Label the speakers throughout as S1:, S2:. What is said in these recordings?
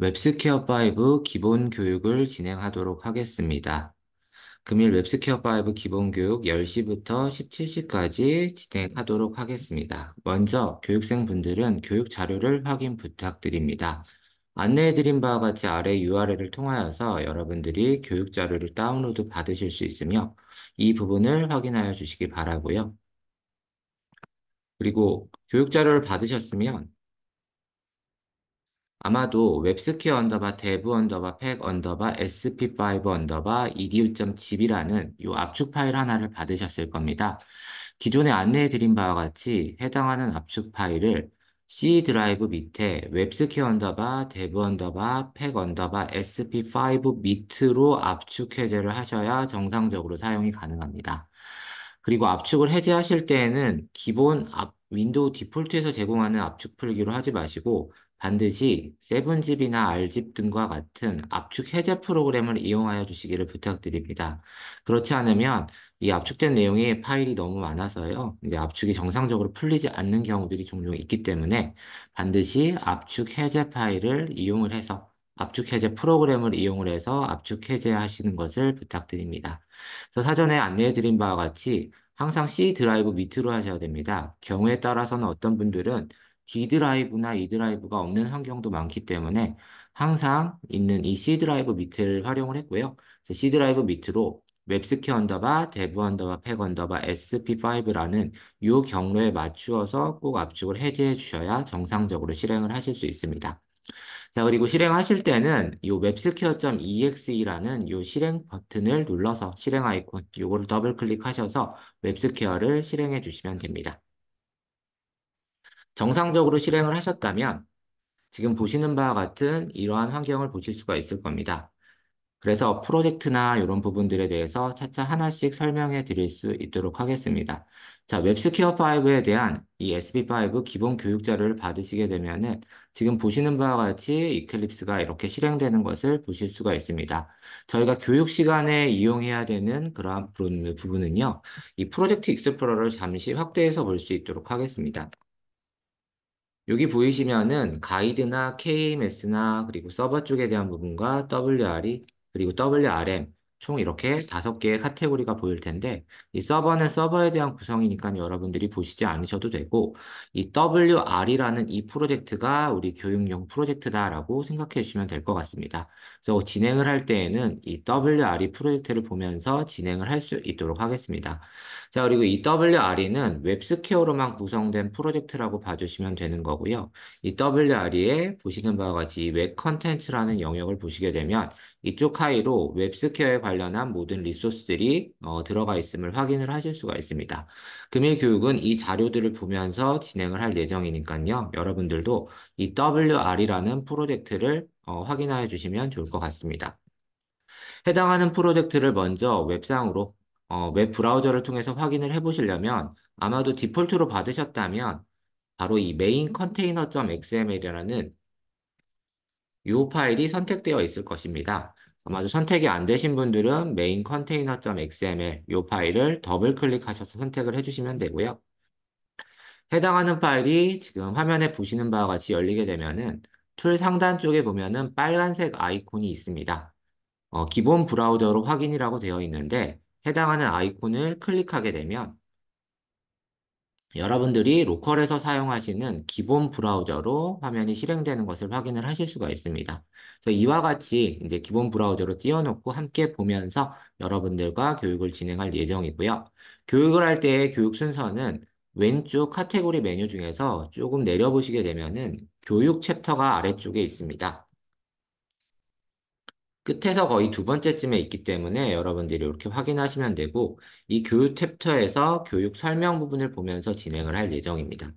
S1: 웹스퀘어5 기본 교육을 진행하도록 하겠습니다. 금일 웹스퀘어5 기본 교육 10시부터 17시까지 진행하도록 하겠습니다. 먼저 교육생분들은 교육 자료를 확인 부탁드립니다. 안내해드린 바와 같이 아래 URL을 통하여서 여러분들이 교육 자료를 다운로드 받으실 수 있으며 이 부분을 확인하여 주시기 바라고요. 그리고 교육 자료를 받으셨으면 아마도 웹스퀘어 언더바 d e 언더바 팩 언더바 sp5 언더바 edu.집이라는 이 압축 파일 하나를 받으셨을 겁니다. 기존에 안내해드린 바와 같이 해당하는 압축 파일을 C 드라이브 밑에 웹스퀘어 언더바 d e 언더바 팩 언더바 sp5 밑으로 압축 해제를 하셔야 정상적으로 사용이 가능합니다. 그리고 압축을 해제하실 때에는 기본 윈도우 디폴트에서 제공하는 압축 풀기로 하지 마시고 반드시 세븐집이나 알집 등과 같은 압축 해제 프로그램을 이용하여 주시기를 부탁드립니다. 그렇지 않으면 이 압축된 내용의 파일이 너무 많아서요. 이제 압축이 정상적으로 풀리지 않는 경우들이 종종 있기 때문에 반드시 압축 해제 파일을 이용을 해서 압축 해제 프로그램을 이용을 해서 압축 해제하시는 것을 부탁드립니다. 그래서 사전에 안내해 드린 바와 같이 항상 C 드라이브 밑으로 하셔야 됩니다. 경우에 따라서는 어떤 분들은 D 드라이브나 E 드라이브가 없는 환경도 많기 때문에 항상 있는 이 C 드라이브 밑을 활용을 했고요. C 드라이브 밑으로 웹스퀘어 언더바, 데브 언더바, 팩 언더바, SP5라는 이 경로에 맞추어서 꼭 압축을 해제해 주셔야 정상적으로 실행을 하실 수 있습니다. 자, 그리고 실행하실 때는 이 웹스퀘어.exe라는 이 실행 버튼을 눌러서 실행 아이콘, 이거를 더블 클릭하셔서 웹스퀘어를 실행해 주시면 됩니다. 정상적으로 실행을 하셨다면 지금 보시는 바와 같은 이러한 환경을 보실 수가 있을 겁니다. 그래서 프로젝트나 이런 부분들에 대해서 차차 하나씩 설명해 드릴 수 있도록 하겠습니다. 자, 웹스퀘어5에 대한 이 SB5 기본 교육 자료를 받으시게 되면은 지금 보시는 바와 같이 이클립스가 이렇게 실행되는 것을 보실 수가 있습니다. 저희가 교육 시간에 이용해야 되는 그러한 부분은요, 이 프로젝트 익스플로러를 잠시 확대해서 볼 수 있도록 하겠습니다. 여기 보이시면은 가이드나 KMS나 그리고 서버 쪽에 대한 부분과 WR이 그리고 WRM 총 이렇게 다섯 개의 카테고리가 보일 텐데 이 서버는 서버에 대한 구성이니까 여러분들이 보시지 않으셔도 되고 이 WR이라는 이 프로젝트가 우리 교육용 프로젝트다라고 생각해 주시면 될 것 같습니다. 그래서 진행을 할 때에는 이 WR이 프로젝트를 보면서 진행을 할 수 있도록 하겠습니다. 자 그리고 이 WR이는 웹스퀘어로만 구성된 프로젝트라고 봐주시면 되는 거고요. 이 WR이에 보시는 바와 같이 웹 컨텐츠라는 영역을 보시게 되면 이쪽 하이로 웹스퀘어에 관련한 모든 리소스들이 어, 들어가 있음을 확인을 하실 수가 있습니다. 금일 교육은 이 자료들을 보면서 진행을 할 예정이니까요. 여러분들도 이 WR이라는 프로젝트를 어, 확인하여 주시면 좋을 것 같습니다. 해당하는 프로젝트를 먼저 웹상으로 어, 웹 브라우저를 통해서 확인을 해보시려면 아마도 디폴트로 받으셨다면 바로 이 메인 컨테이너 n t x m l 이라는 이 파일이 선택되어 있을 것입니다. 아마도 선택이 안 되신 분들은 메인 컨테이너.xml 이 파일을 더블 클릭하셔서 선택을 해주시면 되고요. 해당하는 파일이 지금 화면에 보시는 바와 같이 열리게 되면은 툴 상단 쪽에 보면은 빨간색 아이콘이 있습니다. 어, 기본 브라우저로 확인이라고 되어 있는데 해당하는 아이콘을 클릭하게 되면 여러분들이 로컬에서 사용하시는 기본 브라우저로 화면이 실행되는 것을 확인을 하실 수가 있습니다. 그래서 이와 같이 이제 기본 브라우저로 띄워놓고 함께 보면서 여러분들과 교육을 진행할 예정이고요. 교육을 할 때의 교육 순서는 왼쪽 카테고리 메뉴 중에서 조금 내려보시게 되면은 교육 챕터가 아래쪽에 있습니다. 끝에서 거의 두 번째쯤에 있기 때문에 여러분들이 이렇게 확인하시면 되고 이 교육 챕터에서 교육 설명 부분을 보면서 진행을 할 예정입니다.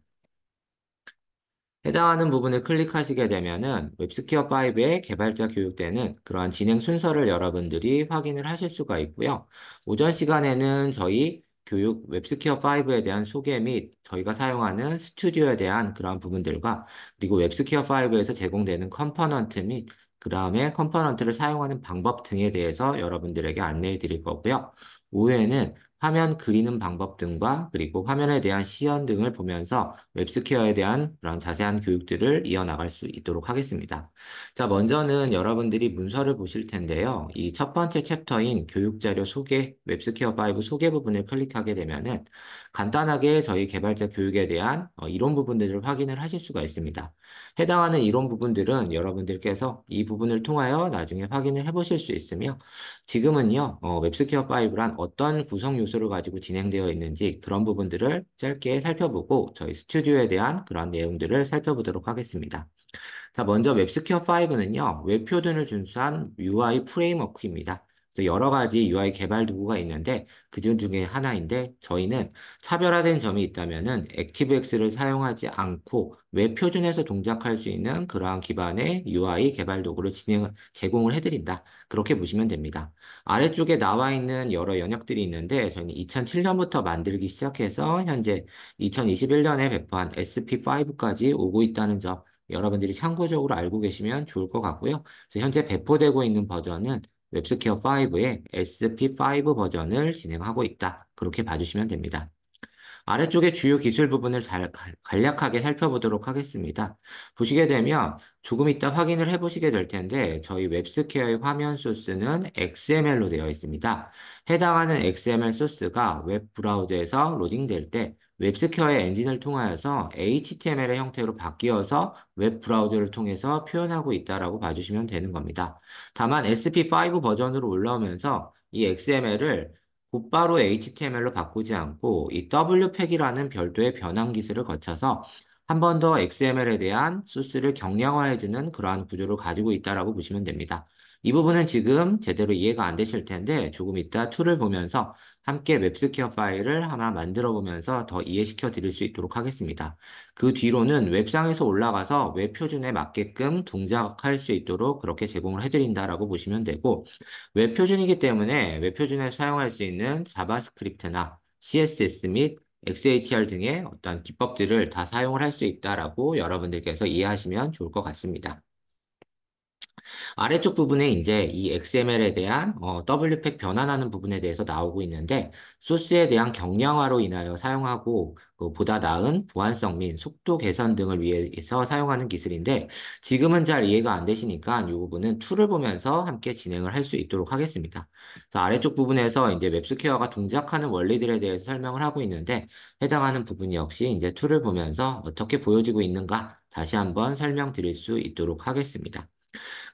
S1: 해당하는 부분을 클릭하시게 되면은 웹스퀘어5의 개발자 교육되는 그러한 진행 순서를 여러분들이 확인을 하실 수가 있고요. 오전 시간에는 저희 교육 웹스퀘어5에 대한 소개 및 저희가 사용하는 스튜디오에 대한 그러한 부분들과 그리고 웹스퀘어5에서 제공되는 컴포넌트 및그 다음에 컴포넌트를 사용하는 방법 등에 대해서 여러분들에게 안내해 드릴 거고요. 오후에는 화면 그리는 방법 등과 그리고 화면에 대한 시연 등을 보면서 웹스퀘어에 대한 그런 자세한 교육들을 이어나갈 수 있도록 하겠습니다. 자, 먼저는 여러분들이 문서를 보실 텐데요. 이 첫 번째 챕터인 교육자료 소개, 웹스퀘어5 소개 부분을 클릭하게 되면은 간단하게 저희 개발자 교육에 대한 어, 이런 부분들을 확인을 하실 수가 있습니다. 해당하는 이런 부분들은 여러분들께서 이 부분을 통하여 나중에 확인을 해보실 수 있으며 지금은요 어, 웹스퀘어 5란 어떤 구성 요소를 가지고 진행되어 있는지 그런 부분들을 짧게 살펴보고 저희 스튜디오에 대한 그런 내용들을 살펴보도록 하겠습니다. 자 먼저 웹스퀘어 5는요 웹 표준을 준수한 UI 프레임워크입니다. 여러 가지 UI 개발 도구가 있는데 그중 중에 하나인데 저희는 차별화된 점이 있다면은 액티브엑스를 사용하지 않고 웹 표준에서 동작할 수 있는 그러한 기반의 UI 개발 도구를 진행 제공을 해드린다. 그렇게 보시면 됩니다. 아래쪽에 나와 있는 여러 영역들이 있는데 저희는 2007년부터 만들기 시작해서 현재 2021년에 배포한 SP5까지 오고 있다는 점 여러분들이 참고적으로 알고 계시면 좋을 것 같고요. 현재 배포되고 있는 버전은 웹스퀘어 5의 SP5 버전을 진행하고 있다. 그렇게 봐주시면 됩니다. 아래쪽에 주요 기술 부분을 잘 간략하게 살펴보도록 하겠습니다. 보시게 되면 조금 이따 확인을 해보시게 될 텐데 저희 웹스퀘어의 화면 소스는 XML로 되어 있습니다. 해당하는 XML 소스가 웹 브라우저에서 로딩될 때 웹스퀘어의 엔진을 통하여서 HTML의 형태로 바뀌어서 웹 브라우저를 통해서 표현하고 있다라고 봐주시면 되는 겁니다. 다만 SP5 버전으로 올라오면서 이 XML을 곧바로 HTML로 바꾸지 않고 이 W팩이라는 별도의 변환 기술을 거쳐서 한 번 더 XML에 대한 소스를 경량화해주는 그러한 구조를 가지고 있다라고 보시면 됩니다. 이 부분은 지금 제대로 이해가 안 되실 텐데 조금 이따 툴을 보면서 함께 웹스퀘어 파일을 하나 만들어 보면서 더 이해시켜 드릴 수 있도록 하겠습니다. 그 뒤로는 웹상에서 올라가서 웹 표준에 맞게끔 동작할 수 있도록 그렇게 제공을 해드린다라고 보시면 되고 웹 표준이기 때문에 웹 표준에 사용할 수 있는 자바스크립트나 CSS 및 XHR 등의 어떤 기법들을 다 사용을 할 수 있다라고 여러분들께서 이해하시면 좋을 것 같습니다. 아래쪽 부분에 이제 이 XML에 대한 어, W팩 변환하는 부분에 대해서 나오고 있는데 소스에 대한 경량화로 인하여 사용하고 그 보다 나은 보안성 및 속도 개선 등을 위해서 사용하는 기술인데 지금은 잘 이해가 안 되시니까 이 부분은 툴을 보면서 함께 진행을 할 수 있도록 하겠습니다. 그래서 아래쪽 부분에서 이제 웹스퀘어가 동작하는 원리들에 대해서 설명을 하고 있는데 해당하는 부분 역시 이제 툴을 보면서 어떻게 보여지고 있는가 다시 한번 설명드릴 수 있도록 하겠습니다.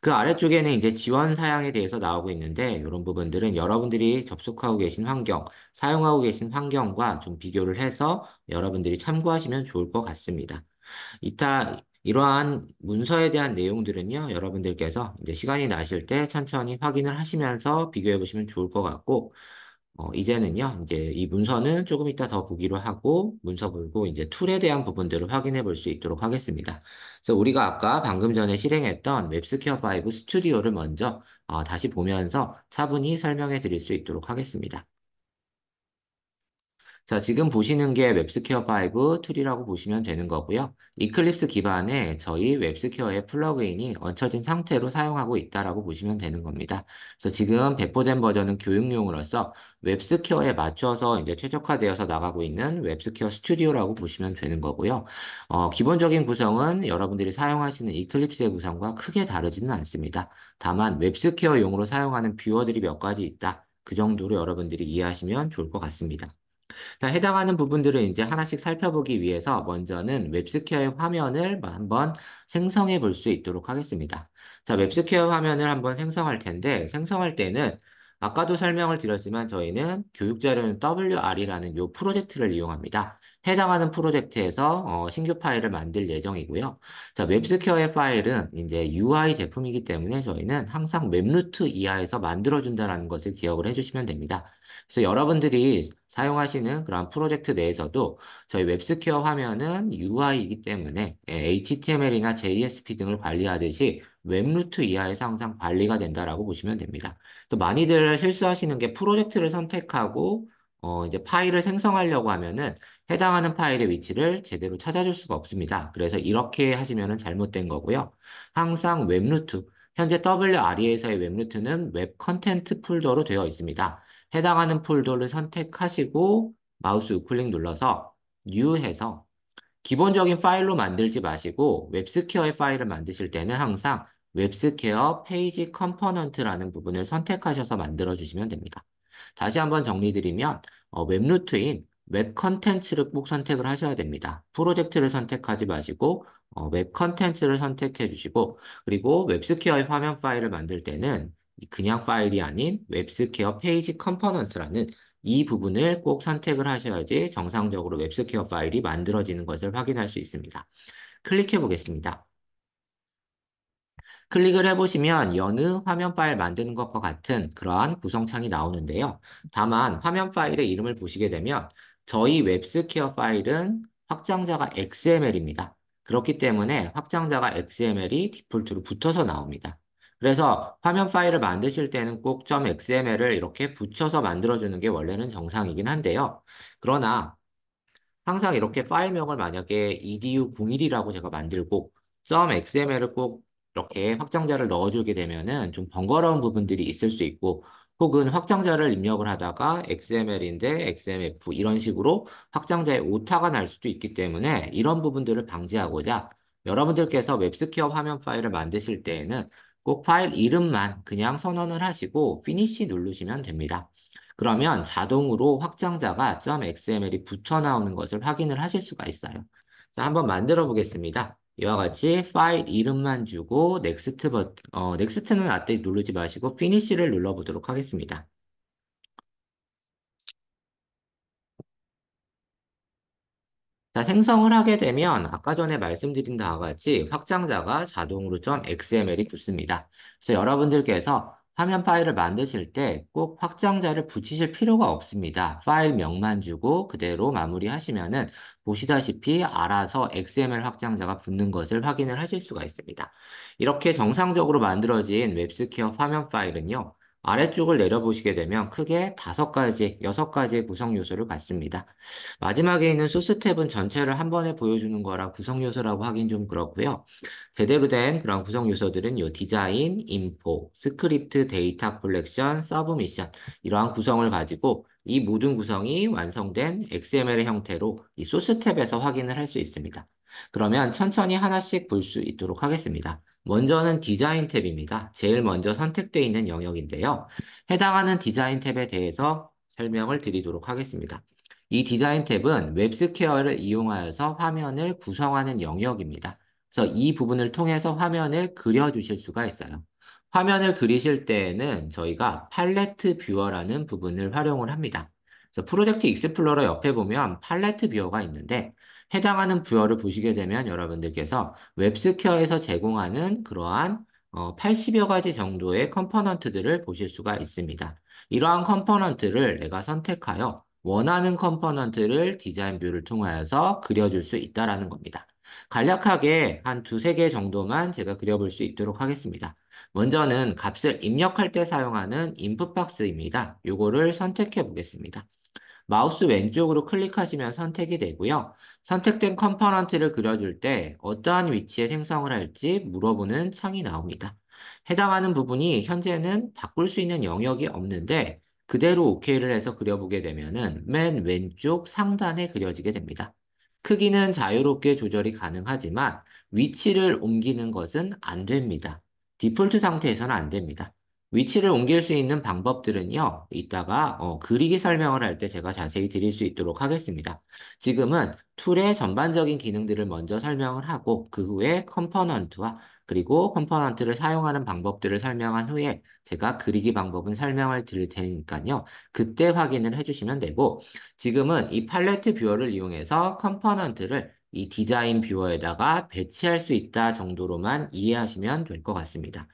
S1: 그 아래쪽에는 이제 지원 사양에 대해서 나오고 있는데 이런 부분들은 여러분들이 접속하고 계신 환경, 사용하고 계신 환경과 좀 비교를 해서 여러분들이 참고하시면 좋을 것 같습니다. 이따 이러한 문서에 대한 내용들은요, 여러분들께서 이제 시간이 나실 때 천천히 확인을 하시면서 비교해 보시면 좋을 것 같고, 어, 이제는요, 이제 이 문서는 조금 이따 더 보기로 하고, 문서 보고 이제 툴에 대한 부분들을 확인해 볼 수 있도록 하겠습니다. 그래서 우리가 아까 방금 전에 실행했던 웹스퀘어 5 스튜디오를 먼저 어, 다시 보면서 차분히 설명해 드릴 수 있도록 하겠습니다. 자, 지금 보시는 게 웹스퀘어 5 툴이라고 보시면 되는 거고요. 이클립스 기반에 저희 웹스퀘어의 플러그인이 얹혀진 상태로 사용하고 있다라고 보시면 되는 겁니다. 그래서 지금 배포된 버전은 교육용으로서 웹스퀘어에 맞춰서 이제 최적화되어서 나가고 있는 웹스퀘어 스튜디오라고 보시면 되는 거고요. 어, 기본적인 구성은 여러분들이 사용하시는 이클립스의 구성과 크게 다르지는 않습니다. 다만 웹스퀘어용으로 사용하는 뷰어들이 몇 가지 있다. 그 정도로 여러분들이 이해하시면 좋을 것 같습니다. 해당하는 부분들을 이제 하나씩 살펴보기 위해서 먼저는 웹스퀘어의 화면을 한번 생성해 볼 수 있도록 하겠습니다. 자, 웹스퀘어 화면을 한번 생성할 텐데 생성할 때는 아까도 설명을 드렸지만 저희는 교육자료는 WR이라는 요 프로젝트를 이용합니다. 해당하는 프로젝트에서 어, 신규 파일을 만들 예정이고요. 자, 웹스퀘어의 파일은 이제 UI 제품이기 때문에 저희는 항상 웹루트 이하에서 만들어준다는 것을 기억을 해주시면 됩니다. 그래서 여러분들이 사용하시는 그런 프로젝트 내에서도 저희 웹스퀘어 화면은 UI이기 때문에 예, HTML이나 JSP 등을 관리하듯이 웹루트 이하에서 항상 관리가 된다라고 보시면 됩니다. 또 많이들 실수하시는 게 프로젝트를 선택하고 어, 이제 파일을 생성하려고 하면은 해당하는 파일의 위치를 제대로 찾아줄 수가 없습니다. 그래서 이렇게 하시면은 잘못된 거고요. 항상 웹루트, 현재 WRE에서의 웹루트는 웹 컨텐트 폴더로 되어 있습니다. 해당하는 폴더를 선택하시고 마우스 우클릭 눌러서 New 해서 기본적인 파일로 만들지 마시고 웹스퀘어의 파일을 만드실 때는 항상 웹스퀘어 페이지 컴포넌트라는 부분을 선택하셔서 만들어주시면 됩니다. 다시 한번 정리드리면 어, 웹루트인 웹 컨텐츠를 꼭 선택을 하셔야 됩니다. 프로젝트를 선택하지 마시고 어, 웹 컨텐츠를 선택해 주시고 그리고 웹스퀘어의 화면 파일을 만들 때는 그냥 파일이 아닌 웹스퀘어 페이지 컴포넌트라는 이 부분을 꼭 선택을 하셔야지 정상적으로 웹스퀘어 파일이 만들어지는 것을 확인할 수 있습니다. 클릭해 보겠습니다. 클릭을 해보시면 여느 화면 파일 만드는 것과 같은 그러한 구성창이 나오는데요. 다만 화면 파일의 이름을 보시게 되면 저희 웹스퀘어 파일은 확장자가 XML입니다. 그렇기 때문에 확장자가 XML이 디폴트로 붙어서 나옵니다. 그래서 화면 파일을 만드실 때는 꼭 .xml을 이렇게 붙여서 만들어주는 게 원래는 정상이긴 한데요. 그러나 항상 이렇게 파일명을 만약에 edu01이라고 제가 만들고 .xml을 꼭 이렇게 확장자를 넣어주게 되면은 좀 번거로운 부분들이 있을 수 있고 혹은 확장자를 입력을 하다가 XML인데 XMF 이런 식으로 확장자의 오타가 날 수도 있기 때문에 이런 부분들을 방지하고자 여러분들께서 웹스퀘어 화면 파일을 만드실 때에는 꼭 파일 이름만 그냥 선언을 하시고 피니시 누르시면 됩니다. 그러면 자동으로 확장자가 .xml이 붙어 나오는 것을 확인을 하실 수가 있어요. 자, 한번 만들어 보겠습니다. 이와 같이 파일 이름만 주고 넥스트 버 어, 넥스트는 앞직 누르지 마시고 피니시를 눌러 보도록 하겠습니다. 자, 생성을 하게 되면 아까 전에 말씀드린 다와 같이 확장자가 자동으로 .xml이 붙습니다. 그래서 여러분들께서 화면 파일을 만드실 때 꼭 확장자를 붙이실 필요가 없습니다. 파일명만 주고 그대로 마무리하시면은 보시다시피 알아서 XML 확장자가 붙는 것을 확인을 하실 수가 있습니다. 이렇게 정상적으로 만들어진 웹스퀘어 화면 파일은요. 아래쪽을 내려보시게 되면 크게 다섯 가지, 여섯 가지의 구성 요소를 갖습니다. 마지막에 있는 소스 탭은 전체를 한 번에 보여주는 거라 구성 요소라고 하긴 좀 그렇고요. 제대로된 그런 구성 요소들은 요 디자인, 인포, 스크립트, 데이터 컬렉션 서브 미션 이러한 구성을 가지고 이 모든 구성이 완성된 XML의 형태로 이 소스 탭에서 확인을 할 수 있습니다. 그러면 천천히 하나씩 볼 수 있도록 하겠습니다. 먼저는 디자인 탭입니다. 제일 먼저 선택되어 있는 영역인데요. 해당하는 디자인 탭에 대해서 설명을 드리도록 하겠습니다. 이 디자인 탭은 웹스퀘어를 이용하여서 화면을 구성하는 영역입니다. 그래서 이 부분을 통해서 화면을 그려주실 수가 있어요. 화면을 그리실 때에는 저희가 팔레트 뷰어라는 부분을 활용을 합니다. 그래서 프로젝트 익스플로러 옆에 보면 팔레트 뷰어가 있는데 해당하는 부여를 보시게 되면 여러분들께서 웹스퀘어에서 제공하는 그러한 80여 어, 가지 정도의 컴포넌트들을 보실 수가 있습니다. 이러한 컴포넌트를 내가 선택하여 원하는 컴포넌트를 디자인 뷰를 통하여서 그려줄 수 있다라는 겁니다. 간략하게 한 두세 개 정도만 제가 그려볼 수 있도록 하겠습니다. 먼저는 값을 입력할 때 사용하는 인풋 박스입니다. 이거를 선택해 보겠습니다. 마우스 왼쪽으로 클릭하시면 선택이 되고요. 선택된 컴포넌트를 그려줄 때 어떠한 위치에 생성을 할지 물어보는 창이 나옵니다. 해당하는 부분이 현재는 바꿀 수 있는 영역이 없는데 그대로 OK를 해서 그려보게 되면 맨 왼쪽 상단에 그려지게 됩니다. 크기는 자유롭게 조절이 가능하지만 위치를 옮기는 것은 안 됩니다. 디폴트 상태에서는 안 됩니다. 위치를 옮길 수 있는 방법들은요. 이따가 어, 그리기 설명을 할 때 제가 자세히 드릴 수 있도록 하겠습니다. 지금은 툴의 전반적인 기능들을 먼저 설명을 하고 그 후에 컴포넌트와 그리고 컴포넌트를 사용하는 방법들을 설명한 후에 제가 그리기 방법은 설명을 드릴 테니까요. 그때 확인을 해주시면 되고 지금은 이 팔레트 뷰어를 이용해서 컴포넌트를 이 디자인 뷰어에다가 배치할 수 있다 정도로만 이해하시면 될 것 같습니다.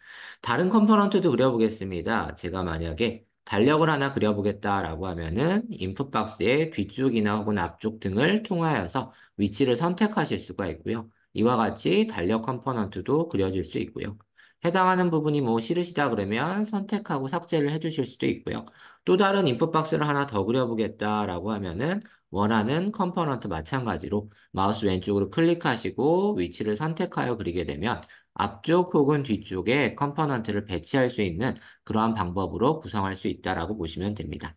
S1: 다른 컴포넌트도 그려보겠습니다. 제가 만약에 달력을 하나 그려보겠다라고 하면은 인풋 박스의 뒤쪽이나 혹은 앞쪽 등을 통하여서 위치를 선택하실 수가 있고요. 이와 같이 달력 컴포넌트도 그려질 수 있고요. 해당하는 부분이 뭐 싫으시다 그러면 선택하고 삭제를 해주실 수도 있고요. 또 다른 인풋 박스를 하나 더 그려보겠다라고 하면은 원하는 컴포넌트 마찬가지로 마우스 왼쪽으로 클릭하시고 위치를 선택하여 그리게 되면 앞쪽 혹은 뒤쪽에 컴포넌트를 배치할 수 있는 그러한 방법으로 구성할 수 있다라고 보시면 됩니다.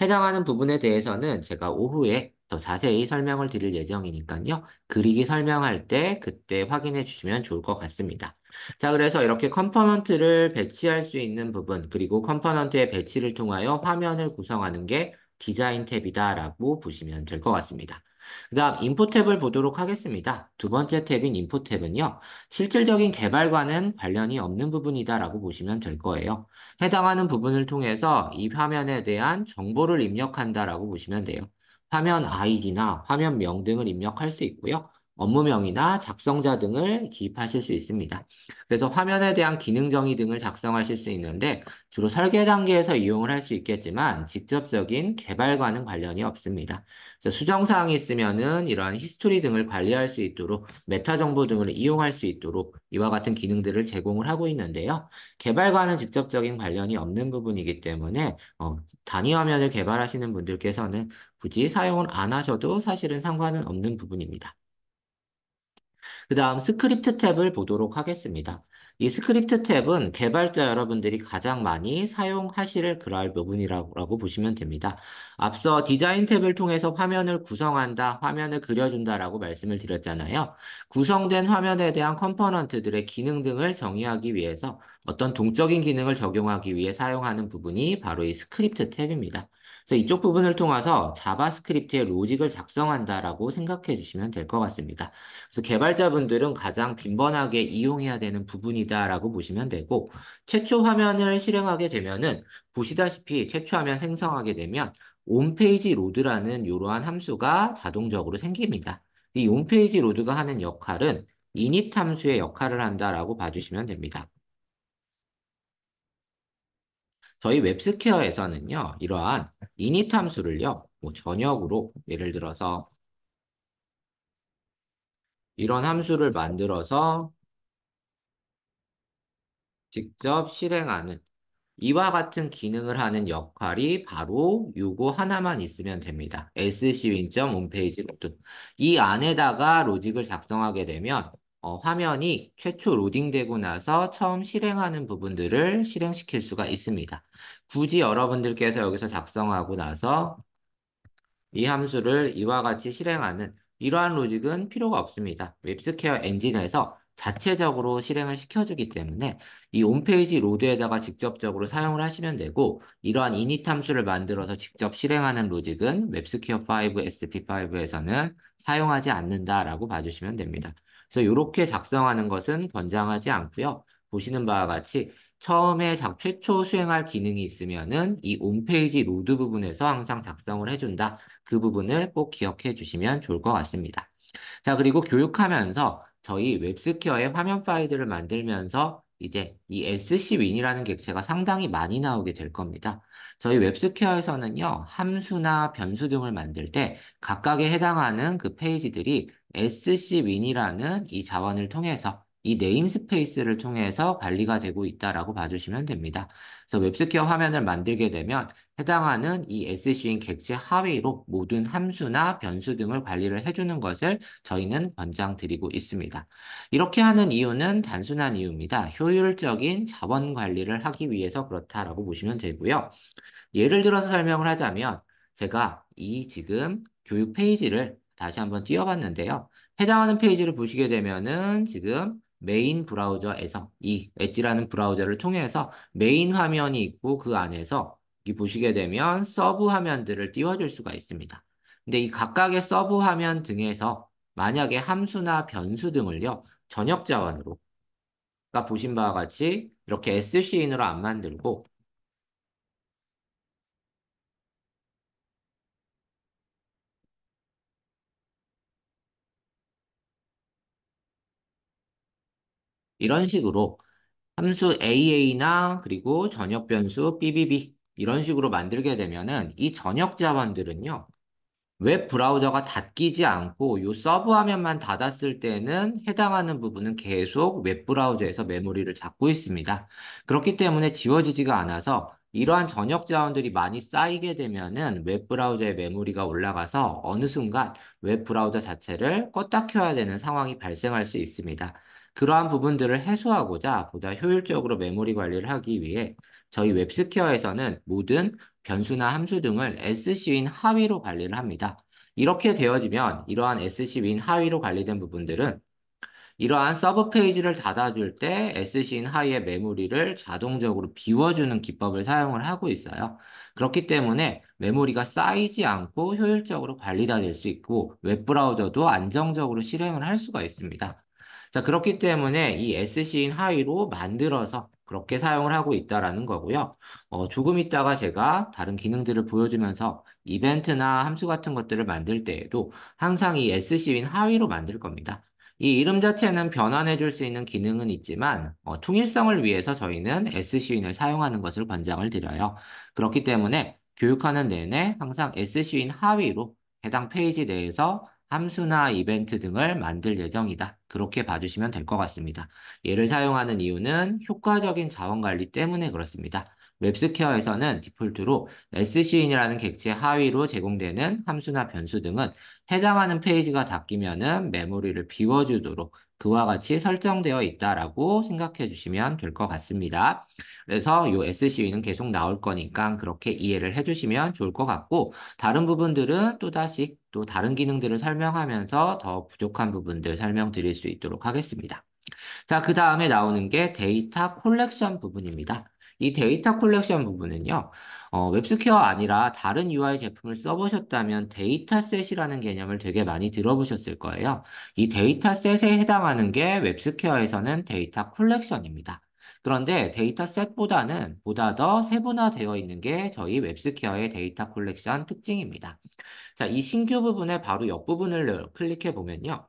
S1: 해당하는 부분에 대해서는 제가 오후에 더 자세히 설명을 드릴 예정이니까요. 그리기 설명할 때 그때 확인해 주시면 좋을 것 같습니다. 자, 그래서 이렇게 컴포넌트를 배치할 수 있는 부분, 그리고 컴포넌트의 배치를 통하여 화면을 구성하는 게 디자인 탭이다라고 보시면 될 것 같습니다. 그 다음 인포 탭을 보도록 하겠습니다. 두 번째 탭인 인포 탭은요. 실질적인 개발과는 관련이 없는 부분이다라고 보시면 될 거예요. 해당하는 부분을 통해서 이 화면에 대한 정보를 입력한다라고 보시면 돼요. 화면 아이디나 화면명 등을 입력할 수 있고요. 업무명이나 작성자 등을 기입하실 수 있습니다. 그래서 화면에 대한 기능 정의 등을 작성하실 수 있는데 주로 설계 단계에서 이용을 할 수 있겠지만 직접적인 개발과는 관련이 없습니다. 수정사항이 있으면은 이러한 히스토리 등을 관리할 수 있도록 메타 정보 등을 이용할 수 있도록 이와 같은 기능들을 제공을 하고 있는데요. 개발과는 직접적인 관련이 없는 부분이기 때문에 어, 단위 화면을 개발하시는 분들께서는 굳이 사용을 안 하셔도 사실은 상관은 없는 부분입니다. 그 다음 스크립트 탭을 보도록 하겠습니다. 이 스크립트 탭은 개발자 여러분들이 가장 많이 사용하실 그럴 부분이라고 보시면 됩니다. 앞서 디자인 탭을 통해서 화면을 구성한다, 화면을 그려준다라고 말씀을 드렸잖아요. 구성된 화면에 대한 컴포넌트들의 기능 등을 정의하기 위해서 어떤 동적인 기능을 적용하기 위해 사용하는 부분이 바로 이 스크립트 탭입니다. 그래서 이쪽 부분을 통해서 자바스크립트의 로직을 작성한다라고 생각해 주시면 될 것 같습니다. 그래서 개발자분들은 가장 빈번하게 이용해야 되는 부분이다라고 보시면 되고 최초 화면을 실행하게 되면은 보시다시피 최초 화면 생성하게 되면 홈페이지 로드라는 이러한 함수가 자동적으로 생깁니다. 이 홈페이지 로드가 하는 역할은 이 n i 함수의 역할을 한다라고 봐주시면 됩니다. 저희 웹스퀘어에서는요, 이러한 init 함수를요, 뭐 전역으로 예를 들어서 이런 함수를 만들어서 직접 실행하는 이와 같은 기능을 하는 역할이 바로 요거 하나만 있으면 됩니다. SCWin.홈페이지 로이 안에다가 로직을 작성하게 되면 어, 화면이 최초 로딩되고 나서 처음 실행하는 부분들을 실행시킬 수가 있습니다. 굳이 여러분들께서 여기서 작성하고 나서 이 함수를 이와 같이 실행하는 이러한 로직은 필요가 없습니다. 웹스퀘어 엔진에서 자체적으로 실행을 시켜주기 때문에 이 홈페이지 로드에다가 직접적으로 사용을 하시면 되고 이러한 이닛 함수를 만들어서 직접 실행하는 로직은 웹스퀘어 5 SP5에서는 사용하지 않는다라고 봐주시면 됩니다. 그래서 이렇게 작성하는 것은 권장하지 않고요. 보시는 바와 같이 처음에 작, 최초 수행할 기능이 있으면은 이 홈페이지 로드 부분에서 항상 작성을 해준다. 그 부분을 꼭 기억해 주시면 좋을 것 같습니다. 자, 그리고 교육하면서 저희 웹스퀘어의 화면 파일들을 만들면서 이제 이 SCWin이라는 객체가 상당히 많이 나오게 될 겁니다. 저희 웹스퀘어에서는요, 함수나 변수 등을 만들 때 각각에 해당하는 그 페이지들이 scmin이라는 이 자원을 통해서 이 네임스페이스를 통해서 관리가 되고 있다라고 봐주시면 됩니다. 그래서 웹스퀘어 화면을 만들게 되면 해당하는 이 SC인 객체 하위로 모든 함수나 변수 등을 관리를 해주는 것을 저희는 권장드리고 있습니다. 이렇게 하는 이유는 단순한 이유입니다. 효율적인 자원 관리를 하기 위해서 그렇다라고 보시면 되고요. 예를 들어서 설명을 하자면 제가 이 지금 교육 페이지를 다시 한번 띄워봤는데요. 해당하는 페이지를 보시게 되면은 지금 메인 브라우저에서 이 엣지라는 브라우저를 통해서 메인 화면이 있고 그 안에서 이 보시게 되면 서브 화면들을 띄워줄 수가 있습니다. 근데 이 각각의 서브 화면 등에서 만약에 함수나 변수 등을요 전역 자원으로 아까 그러니까 보신 바와 같이 이렇게 s c n 으로안 만들고 이런 식으로 함수 AA나 그리고 전역 변수 BBB 이런 식으로 만들게 되면은 이 전역 자원들은요. 웹 브라우저가 닫히지 않고 요 서브 화면만 닫았을 때는 해당하는 부분은 계속 웹 브라우저에서 메모리를 잡고 있습니다. 그렇기 때문에 지워지지가 않아서 이러한 전역 자원들이 많이 쌓이게 되면은 웹 브라우저의 메모리가 올라가서 어느 순간 웹 브라우저 자체를 껐다 켜야 되는 상황이 발생할 수 있습니다. 그러한 부분들을 해소하고자 보다 효율적으로 메모리 관리를 하기 위해 저희 웹스퀘어에서는 모든 변수나 함수 등을 SCWin 하위로 관리를 합니다. 이렇게 되어지면 이러한 SCWin 하위로 관리된 부분들은 이러한 서브 페이지를 닫아줄 때 SC인 하위의 메모리를 자동적으로 비워주는 기법을 사용을 하고 있어요. 그렇기 때문에 메모리가 쌓이지 않고 효율적으로 관리가 될 수 있고 웹브라우저도 안정적으로 실행을 할 수가 있습니다. 자, 그렇기 때문에 이 SC인 하위로 만들어서 그렇게 사용을 하고 있다라는 거고요. 어, 조금 있다가 제가 다른 기능들을 보여주면서 이벤트나 함수 같은 것들을 만들 때에도 항상 이 SC인 하위로 만들 겁니다. 이 이름 자체는 변환해 줄 수 있는 기능은 있지만 어, 통일성을 위해서 저희는 SC인을 사용하는 것을 권장을 드려요. 그렇기 때문에 교육하는 내내 항상 SC인 하위로 해당 페이지 내에서 함수나 이벤트 등을 만들 예정이다. 그렇게 봐주시면 될 것 같습니다. 얘를 사용하는 이유는 효과적인 자원관리 때문에 그렇습니다. 웹스퀘어에서는 디폴트로 SC인이라는 객체 하위로 제공되는 함수나 변수 등은 해당하는 페이지가 닫히면은 메모리를 비워주도록 그와 같이 설정되어 있다라고 생각해 주시면 될 것 같습니다. 그래서 요 SCU는 계속 나올 거니까 그렇게 이해를 해주시면 좋을 것 같고 다른 부분들은 또다시 또 다른 기능들을 설명하면서 더 부족한 부분들 설명드릴 수 있도록 하겠습니다. 자, 그 다음에 나오는 게 데이터 콜렉션 부분입니다. 이 데이터 콜렉션 부분은요, 어, 웹스퀘어 아니라 다른 UI 제품을 써보셨다면 데이터셋이라는 개념을 되게 많이 들어보셨을 거예요. 이 데이터셋에 해당하는 게 웹스퀘어에서는 데이터 콜렉션입니다. 그런데 데이터셋보다는 보다 더 세분화되어 있는 게 저희 웹스퀘어의 데이터 콜렉션 특징입니다. 자, 이 신규 부분의 바로 옆부분을 클릭해 보면요.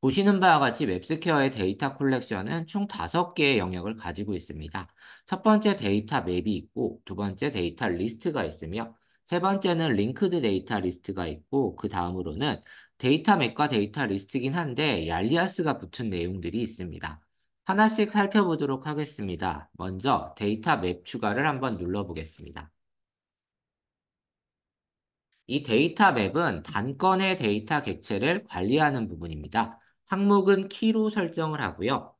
S1: 보시는 바와 같이 웹스퀘어의 데이터 콜렉션은 총 다섯 개의 영역을 가지고 있습니다. 첫 번째 데이터 맵이 있고, 두 번째 데이터 리스트가 있으며, 세 번째는 링크드 데이터 리스트가 있고, 그 다음으로는 데이터 맵과 데이터 리스트긴 한데 얄리아스가 붙은 내용들이 있습니다. 하나씩 살펴보도록 하겠습니다. 먼저 데이터 맵 추가를 한번 눌러보겠습니다. 이 데이터 맵은 단건의 데이터 객체를 관리하는 부분입니다. 항목은 키로 설정을 하고요.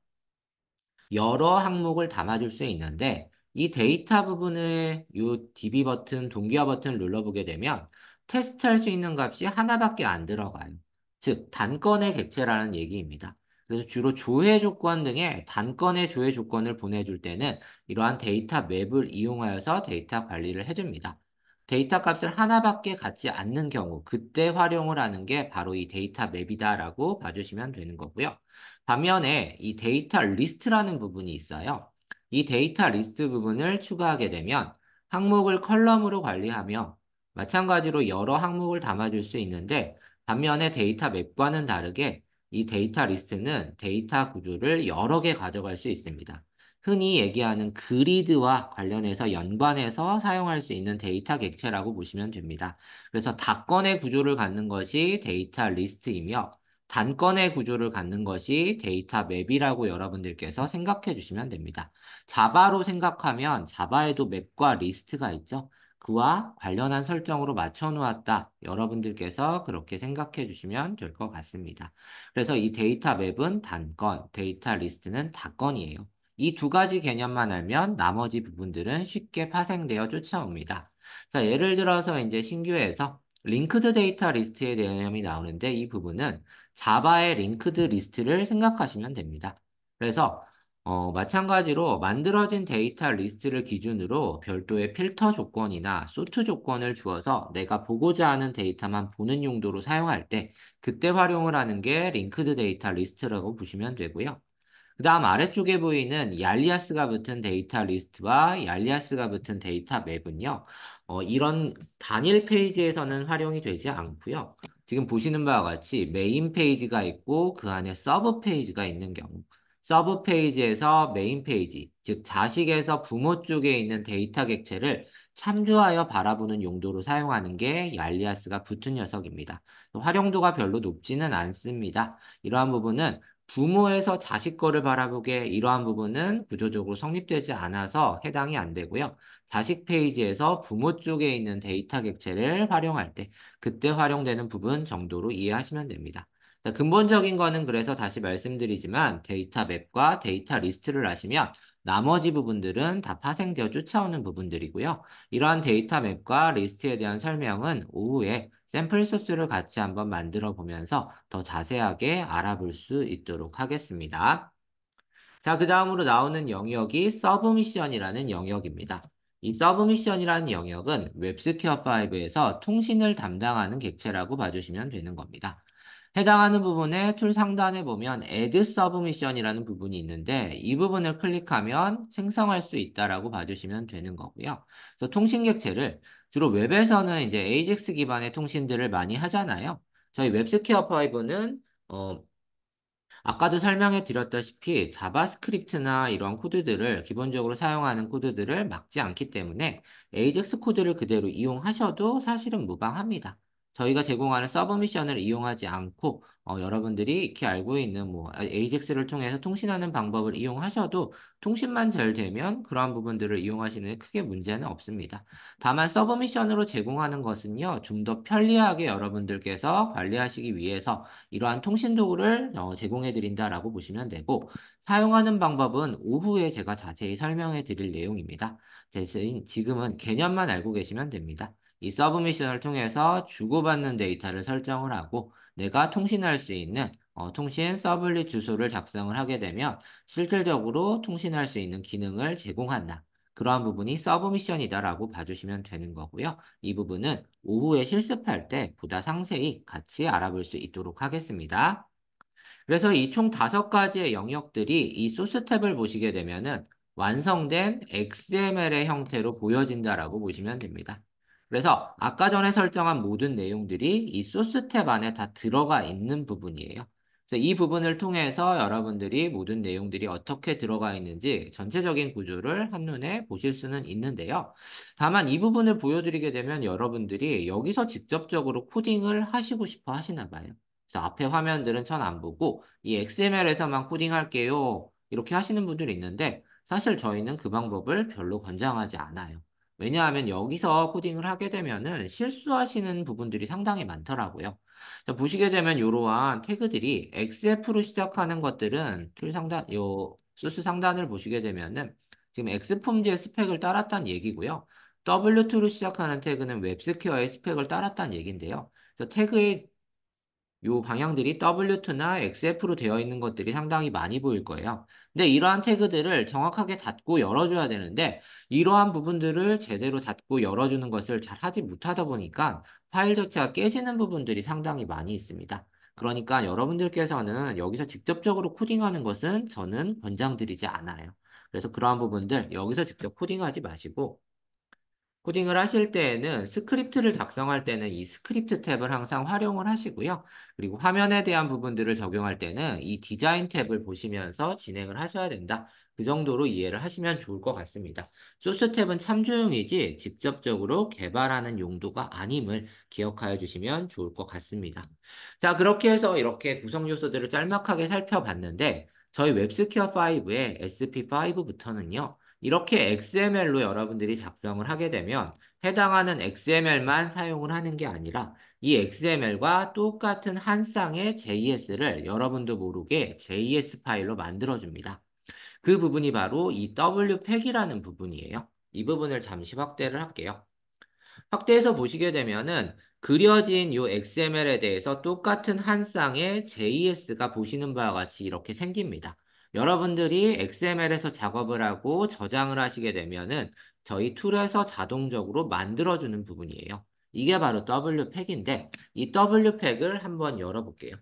S1: 여러 항목을 담아줄 수 있는데 이 데이터 부분에 요 DB 버튼, 동기화 버튼을 눌러보게 되면 테스트할 수 있는 값이 하나밖에 안 들어가요. 즉, 단건의 객체라는 얘기입니다. 그래서 주로 조회 조건 등의 단건의 조회 조건을 보내줄 때는 이러한 데이터 맵을 이용하여서 데이터 관리를 해줍니다. 데이터 값을 하나밖에 갖지 않는 경우 그때 활용을 하는 게 바로 이 데이터 맵이다라고 봐주시면 되는 거고요. 반면에 이 데이터 리스트라는 부분이 있어요. 이 데이터 리스트 부분을 추가하게 되면 항목을 컬럼으로 관리하며 마찬가지로 여러 항목을 담아줄 수 있는데 반면에 데이터 맵과는 다르게 이 데이터 리스트는 데이터 구조를 여러 개 가져갈 수 있습니다. 흔히 얘기하는 그리드와 관련해서 연관해서 사용할 수 있는 데이터 객체라고 보시면 됩니다. 그래서 다건의 구조를 갖는 것이 데이터 리스트이며 단건의 구조를 갖는 것이 데이터 맵이라고 여러분들께서 생각해 주시면 됩니다. 자바로 생각하면 자바에도 맵과 리스트가 있죠. 그와 관련한 설정으로 맞춰 놓았다. 여러분들께서 그렇게 생각해 주시면 될 것 같습니다. 그래서 이 데이터 맵은 단건, 데이터 리스트는 다건이에요. 이 두 가지 개념만 알면 나머지 부분들은 쉽게 파생되어 쫓아옵니다. 자, 예를 들어서 이제 신규에서 링크드 데이터 리스트에 대한 내용이 나오는데 이 부분은 자바의 링크드 리스트를 생각하시면 됩니다. 그래서 어, 마찬가지로 만들어진 데이터 리스트를 기준으로 별도의 필터 조건이나 소트 조건을 주어서 내가 보고자 하는 데이터만 보는 용도로 사용할 때 그때 활용을 하는 게 링크드 데이터 리스트라고 보시면 되고요. 그 다음 아래쪽에 보이는 얄리아스가 붙은 데이터 리스트와 얄리아스가 붙은 데이터 맵은요. 어, 이런 단일 페이지에서는 활용이 되지 않고요. 지금 보시는 바와 같이 메인 페이지가 있고 그 안에 서브 페이지가 있는 경우 서브 페이지에서 메인 페이지, 즉 자식에서 부모 쪽에 있는 데이터 객체를 참조하여 바라보는 용도로 사용하는 게알리아스가 붙은 녀석입니다. 활용도가 별로 높지는 않습니다. 이러한 부분은 부모에서 자식 거를 바라보게 이러한 부분은 구조적으로 성립되지 않아서 해당이 안 되고요. 자식 페이지에서 부모 쪽에 있는 데이터 객체를 활용할 때 그때 활용되는 부분 정도로 이해하시면 됩니다. 자, 그러니까 근본적인 거는 그래서 다시 말씀드리지만 데이터 맵과 데이터 리스트를 아시면 나머지 부분들은 다 파생되어 쫓아오는 부분들이고요. 이러한 데이터 맵과 리스트에 대한 설명은 오후에 샘플 소스를 같이 한번 만들어 보면서 더 자세하게 알아볼 수 있도록 하겠습니다. 자, 그 다음으로 나오는 영역이 서브미션이라는 영역입니다. 이 서브미션이라는 영역은 웹스퀘어5에서 통신을 담당하는 객체라고 봐주시면 되는 겁니다. 해당하는 부분에툴 상단에 보면 Add Submission이라는 부분이 있는데 이 부분을 클릭하면 생성할 수 있다라고 봐주시면 되는 거고요. 그래서 통신 객체를 주로 웹에서는 이제 AJAX 기반의 통신들을 많이 하잖아요. 저희 웹스퀘어 5는 어, 아까도 설명해 드렸다시피 자바스크립트나 이런 코드들을 기본적으로 사용하는 코드들을 막지 않기 때문에 AJAX 코드를 그대로 이용하셔도 사실은 무방합니다. 저희가 제공하는 서브미션을 이용하지 않고 어, 여러분들이 이렇게 알고 있는 뭐 AJAX를 아, 통해서 통신하는 방법을 이용하셔도 통신만 잘 되면 그러한 부분들을 이용하시는 크게 문제는 없습니다. 다만 서브미션으로 제공하는 것은요. 좀 더 편리하게 여러분들께서 관리하시기 위해서 이러한 통신 도구를 어, 제공해 드린다라고 보시면 되고 사용하는 방법은 오후에 제가 자세히 설명해 드릴 내용입니다. 대신 지금은 개념만 알고 계시면 됩니다. 이 서브미션을 통해서 주고받는 데이터를 설정을 하고 내가 통신할 수 있는 어, 통신 서블릿 주소를 작성을 하게 되면 실질적으로 통신할 수 있는 기능을 제공한다. 그러한 부분이 서브미션이다라고 봐주시면 되는 거고요. 이 부분은 오후에 실습할 때 보다 상세히 같이 알아볼 수 있도록 하겠습니다. 그래서 이 총 다섯 가지의 영역들이 이 소스 탭을 보시게 되면은 완성된 XML의 형태로 보여진다라고 보시면 됩니다. 그래서 아까 전에 설정한 모든 내용들이 이 소스 탭 안에 다 들어가 있는 부분이에요. 그래서 이 부분을 통해서 여러분들이 모든 내용들이 어떻게 들어가 있는지 전체적인 구조를 한눈에 보실 수는 있는데요. 다만 이 부분을 보여드리게 되면 여러분들이 여기서 직접적으로 코딩을 하시고 싶어 하시나 봐요. 그래서 앞에 화면들은 전 안 보고 이 XML에서만 코딩할게요. 이렇게 하시는 분들이 있는데 사실 저희는 그 방법을 별로 권장하지 않아요. 왜냐하면 여기서 코딩을 하게 되면은 실수하시는 부분들이 상당히 많더라고요. 자, 보시게 되면 이러한 태그들이 XF로 시작하는 것들은 툴 상단, 요 소스 상단을 보시게 되면은 지금 X폼즈의 스펙을 따랐다는 얘기고요. W2로 시작하는 태그는 웹스퀘어의 스펙을 따랐다는 얘기인데요. 그래서 태그의 요 방향들이 W2나 XF로 되어 있는 것들이 상당히 많이 보일 거예요. 근데 이러한 태그들을 정확하게 닫고 열어줘야 되는데 이러한 부분들을 제대로 닫고 열어주는 것을 잘 하지 못하다 보니까 파일 자체가 깨지는 부분들이 상당히 많이 있습니다. 그러니까 여러분들께서는 여기서 직접적으로 코딩하는 것은 저는 권장드리지 않아요. 그래서 그러한 부분들 여기서 직접 코딩하지 마시고 코딩을 하실 때에는 스크립트를 작성할 때는 이 스크립트 탭을 항상 활용을 하시고요. 그리고 화면에 대한 부분들을 적용할 때는 이 디자인 탭을 보시면서 진행을 하셔야 된다. 그 정도로 이해를 하시면 좋을 것 같습니다. 소스 탭은 참조용이지 직접적으로 개발하는 용도가 아님을 기억하여 주시면 좋을 것 같습니다. 자, 그렇게 해서 이렇게 구성 요소들을 짤막하게 살펴봤는데 저희 웹스퀘어 5의 SP5부터는요. 이렇게 XML로 여러분들이 작성을 하게 되면 해당하는 XML만 사용을 하는 게 아니라 이 XML과 똑같은 한 쌍의 JS를 여러분도 모르게 JS 파일로 만들어줍니다. 그 부분이 바로 이 W팩이라는 부분이에요. 이 부분을 잠시 확대를 할게요. 확대해서 보시게 되면은 그려진 이 XML에 대해서 똑같은 한 쌍의 JS가 보시는 바와 같이 이렇게 생깁니다. 여러분들이 XML에서 작업을 하고 저장을 하시게 되면은 저희 툴에서 자동적으로 만들어주는 부분이에요. 이게 바로 W팩인데 이 W팩을 한번 열어볼게요.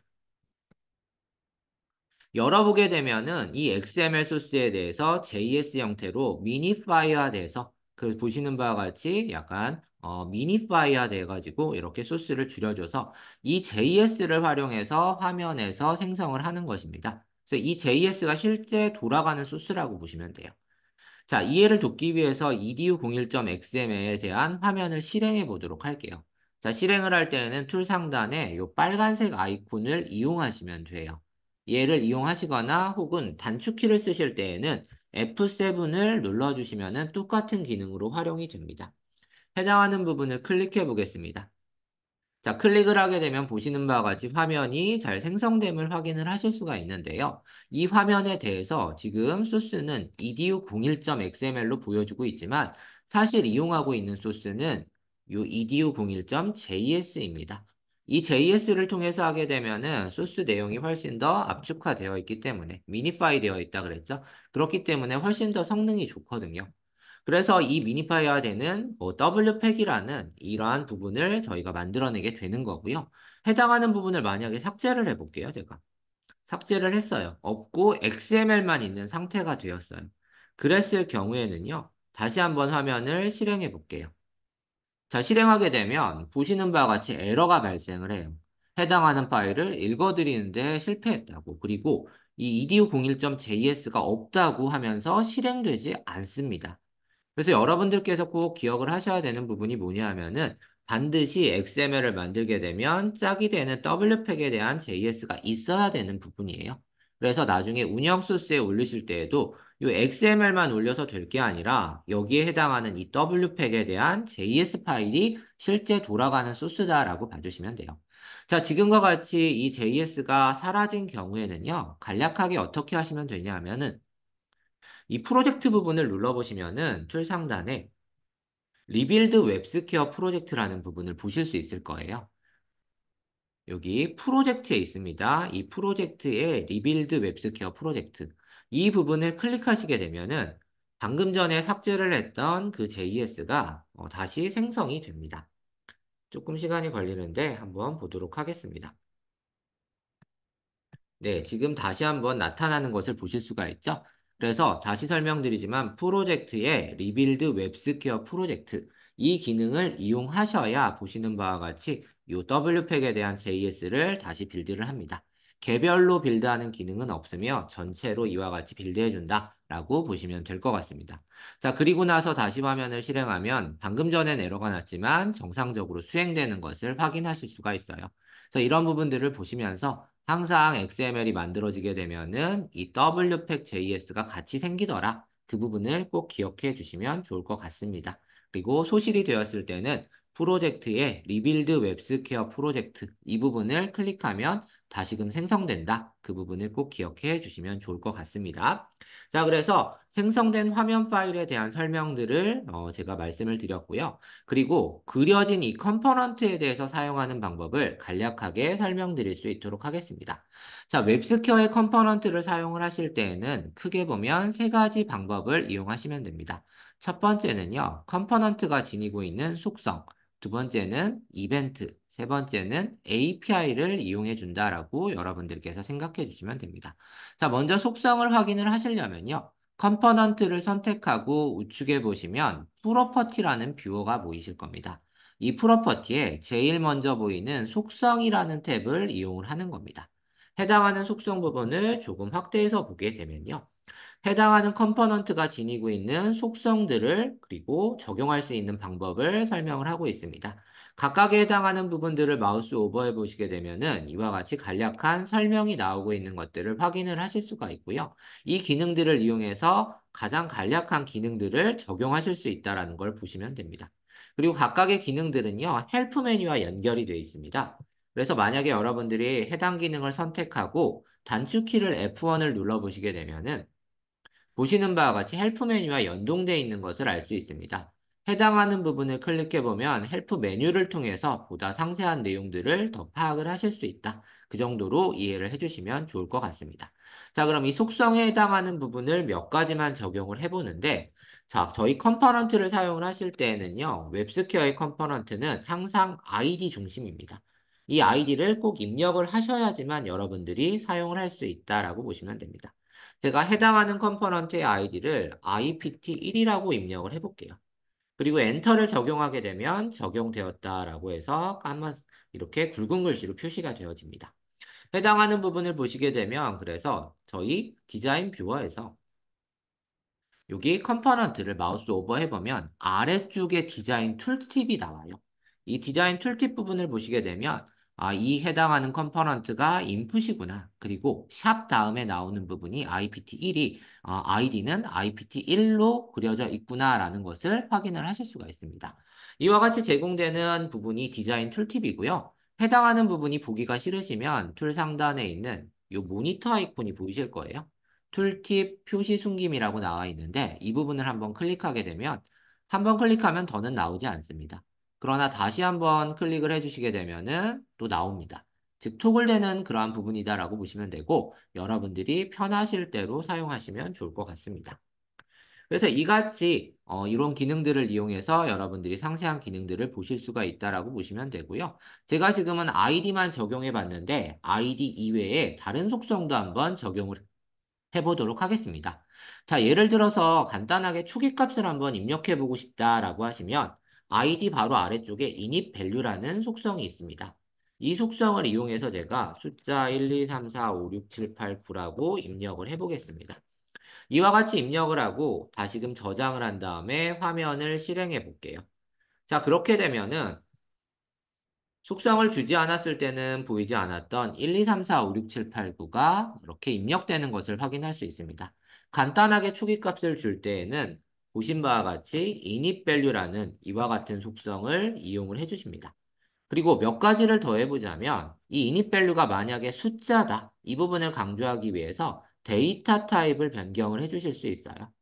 S1: 열어보게 되면은 이 XML 소스에 대해서 JS 형태로 미니 파일화 돼서 그 보시는 바와 같이 약간 어, 미니 파일화 돼가지고 이렇게 소스를 줄여줘서 이 JS를 활용해서 화면에서 생성을 하는 것입니다. 그래서 이 JS가 실제 돌아가는 소스라고 보시면 돼요. 자, 이해를 돕기 위해서 edu01.xml에 대한 화면을 실행해 보도록 할게요. 자, 실행을 할 때에는 툴 상단에 이 빨간색 아이콘을 이용하시면 돼요. 얘를 이용하시거나 혹은 단축키를 쓰실 때에는 F7을 눌러주시면 똑같은 기능으로 활용이 됩니다. 해당하는 부분을 클릭해 보겠습니다. 자, 클릭을 하게 되면 보시는 바와 같이 화면이 잘 생성됨을 확인을 하실 수가 있는데요. 이 화면에 대해서 지금 소스는 edu01.xml로 보여주고 있지만 사실 이용하고 있는 소스는 이 edu01.js입니다. 이 JS를 통해서 하게 되면은 소스 내용이 훨씬 더 압축화되어 있기 때문에 미니파이 되어 있다 그랬죠. 그렇기 때문에 훨씬 더 성능이 좋거든요. 그래서 이 미니파이어 되는 뭐 W팩이라는 이러한 부분을 저희가 만들어내게 되는 거고요. 해당하는 부분을 만약에 삭제를 해볼게요, 제가. 삭제를 했어요. 없고 XML만 있는 상태가 되었어요. 그랬을 경우에는요. 다시 한번 화면을 실행해 볼게요. 자, 실행하게 되면 보시는 바와 같이 에러가 발생을 해요. 해당하는 파일을 읽어드리는데 실패했다고 그리고 이 edu01.js가 없다고 하면서 실행되지 않습니다. 그래서 여러분들께서 꼭 기억을 하셔야 되는 부분이 뭐냐 하면은 반드시 XML을 만들게 되면 짝이 되는 W팩에 대한 JS가 있어야 되는 부분이에요. 그래서 나중에 운영 소스에 올리실 때에도 이 XML만 올려서 될 게 아니라 여기에 해당하는 이 W팩에 대한 JS 파일이 실제 돌아가는 소스다라고 봐주시면 돼요. 자, 지금과 같이 이 JS가 사라진 경우에는요, 간략하게 어떻게 하시면 되냐 하면은 이 프로젝트 부분을 눌러보시면은 툴 상단에 리빌드 웹스퀘어 프로젝트라는 부분을 보실 수 있을 거예요. 여기 프로젝트에 있습니다. 이 프로젝트의 리빌드 웹스퀘어 프로젝트 이 부분을 클릭하시게 되면은 방금 전에 삭제를 했던 그 JS가 어, 다시 생성이 됩니다. 조금 시간이 걸리는데 한번 보도록 하겠습니다. 네, 지금 다시 한번 나타나는 것을 보실 수가 있죠? 그래서 다시 설명드리지만 프로젝트의 리빌드 웹스퀘어 프로젝트 이 기능을 이용하셔야 보시는 바와 같이 이 W팩에 대한 JS를 다시 빌드를 합니다. 개별로 빌드하는 기능은 없으며 전체로 이와 같이 빌드해준다 라고 보시면 될 것 같습니다. 자 그리고 나서 다시 화면을 실행하면 방금 전에 에러가 났지만 정상적으로 수행되는 것을 확인하실 수가 있어요. 그래서 이런 부분들을 보시면서 항상 XML이 만들어지게 되면은 이 wpack.js가 같이 생기더라. 그 부분을 꼭 기억해 주시면 좋을 것 같습니다. 그리고 소실이 되었을 때는 프로젝트의 리빌드 웹스퀘어 프로젝트 이 부분을 클릭하면 다시금 생성된다. 그 부분을 꼭 기억해 주시면 좋을 것 같습니다. 자, 그래서 생성된 화면 파일에 대한 설명들을 어, 제가 말씀을 드렸고요. 그리고 그려진 이 컴포넌트에 대해서 사용하는 방법을 간략하게 설명드릴 수 있도록 하겠습니다. 자, 웹스퀘어의 컴포넌트를 사용을 하실 때에는 크게 보면 세 가지 방법을 이용하시면 됩니다. 첫 번째는요, 컴포넌트가 지니고 있는 속성, 두 번째는 이벤트, 세 번째는 API를 이용해 준다라고 여러분들께서 생각해 주시면 됩니다. 자, 먼저 속성을 확인을 하시려면요. 컴포넌트를 선택하고 우측에 보시면 프로퍼티라는 뷰어가 보이실 겁니다. 이 프로퍼티에 제일 먼저 보이는 속성이라는 탭을 이용을 하는 겁니다. 해당하는 속성 부분을 조금 확대해서 보게 되면요. 해당하는 컴포넌트가 지니고 있는 속성들을 그리고 적용할 수 있는 방법을 설명을 하고 있습니다. 각각에 해당하는 부분들을 마우스 오버해 보시게 되면은 이와 같이 간략한 설명이 나오고 있는 것들을 확인을 하실 수가 있고요. 이 기능들을 이용해서 가장 간략한 기능들을 적용하실 수 있다는 걸 보시면 됩니다. 그리고 각각의 기능들은요. 헬프 메뉴와 연결이 되어 있습니다. 그래서 만약에 여러분들이 해당 기능을 선택하고 단축키를 F1을 눌러보시게 되면은 보시는 바와 같이 헬프 메뉴와 연동되어 있는 것을 알 수 있습니다. 해당하는 부분을 클릭해보면 헬프 메뉴를 통해서 보다 상세한 내용들을 더 파악을 하실 수 있다. 그 정도로 이해를 해주시면 좋을 것 같습니다. 자 그럼 이 속성에 해당하는 부분을 몇 가지만 적용을 해보는데 자 저희 컴퍼넌트를 사용을 하실 때에는요. 웹스퀘어의 컴퍼넌트는 항상 아이디 중심입니다. 이 아이디를 꼭 입력을 하셔야지만 여러분들이 사용을 할 수 있다라고 보시면 됩니다. 제가 해당하는 컴포넌트의 아이디를 IPT1이라고 입력을 해볼게요. 그리고 엔터를 적용하게 되면 적용되었다라고 해서 까만 이렇게 굵은 글씨로 표시가 되어집니다. 해당하는 부분을 보시게 되면 그래서 저희 디자인 뷰어에서 여기 컴포넌트를 마우스 오버해보면 아래쪽에 디자인 툴팁이 나와요. 이 디자인 툴팁 부분을 보시게 되면 아, 이 해당하는 컴퍼넌트가 인풋이구나. 그리고 샵 다음에 나오는 부분이 IPT1이 아, 아이는 IPT1로 그려져 있구나라는 것을 확인을 하실 수가 있습니다. 이와 같이 제공되는 부분이 디자인 툴팁이고요. 해당하는 부분이 보기가 싫으시면 툴 상단에 있는 이 모니터 아이콘이 보이실 거예요. 툴팁 표시 숨김이라고 나와 있는데 이 부분을 한번 클릭하게 되면 한번 클릭하면 더는 나오지 않습니다. 그러나 다시 한번 클릭을 해주시게 되면은 또 나옵니다. 즉 토글되는 그러한 부분이다라고 보시면 되고 여러분들이 편하실 대로 사용하시면 좋을 것 같습니다. 그래서 이같이 어, 이런 기능들을 이용해서 여러분들이 상세한 기능들을 보실 수가 있다라고 보시면 되고요. 제가 지금은 아이디만 적용해 봤는데 아이디 이외에 다른 속성도 한번 적용을 해보도록 하겠습니다. 자, 예를 들어서 간단하게 초기값을 한번 입력해 보고 싶다라고 하시면 id 바로 아래쪽에 init value라는 속성이 있습니다. 이 속성을 이용해서 제가 숫자 1, 2, 3, 4, 5, 6, 7, 8, 9라고 입력을 해보겠습니다. 이와 같이 입력을 하고 다시금 저장을 한 다음에 화면을 실행해 볼게요. 자, 그렇게 되면은 속성을 주지 않았을 때는 보이지 않았던 1, 2, 3, 4, 5, 6, 7, 8, 9가 이렇게 입력되는 것을 확인할 수 있습니다. 간단하게 초기값을 줄 때에는 보신 바와 같이 initValue라는 이와 같은 속성을 이용을 해주십니다. 그리고 몇 가지를 더 해보자면 이 initValue가 만약에 숫자다 이 부분을 강조하기 위해서 데이터 타입을 변경을 해주실 수 있어요.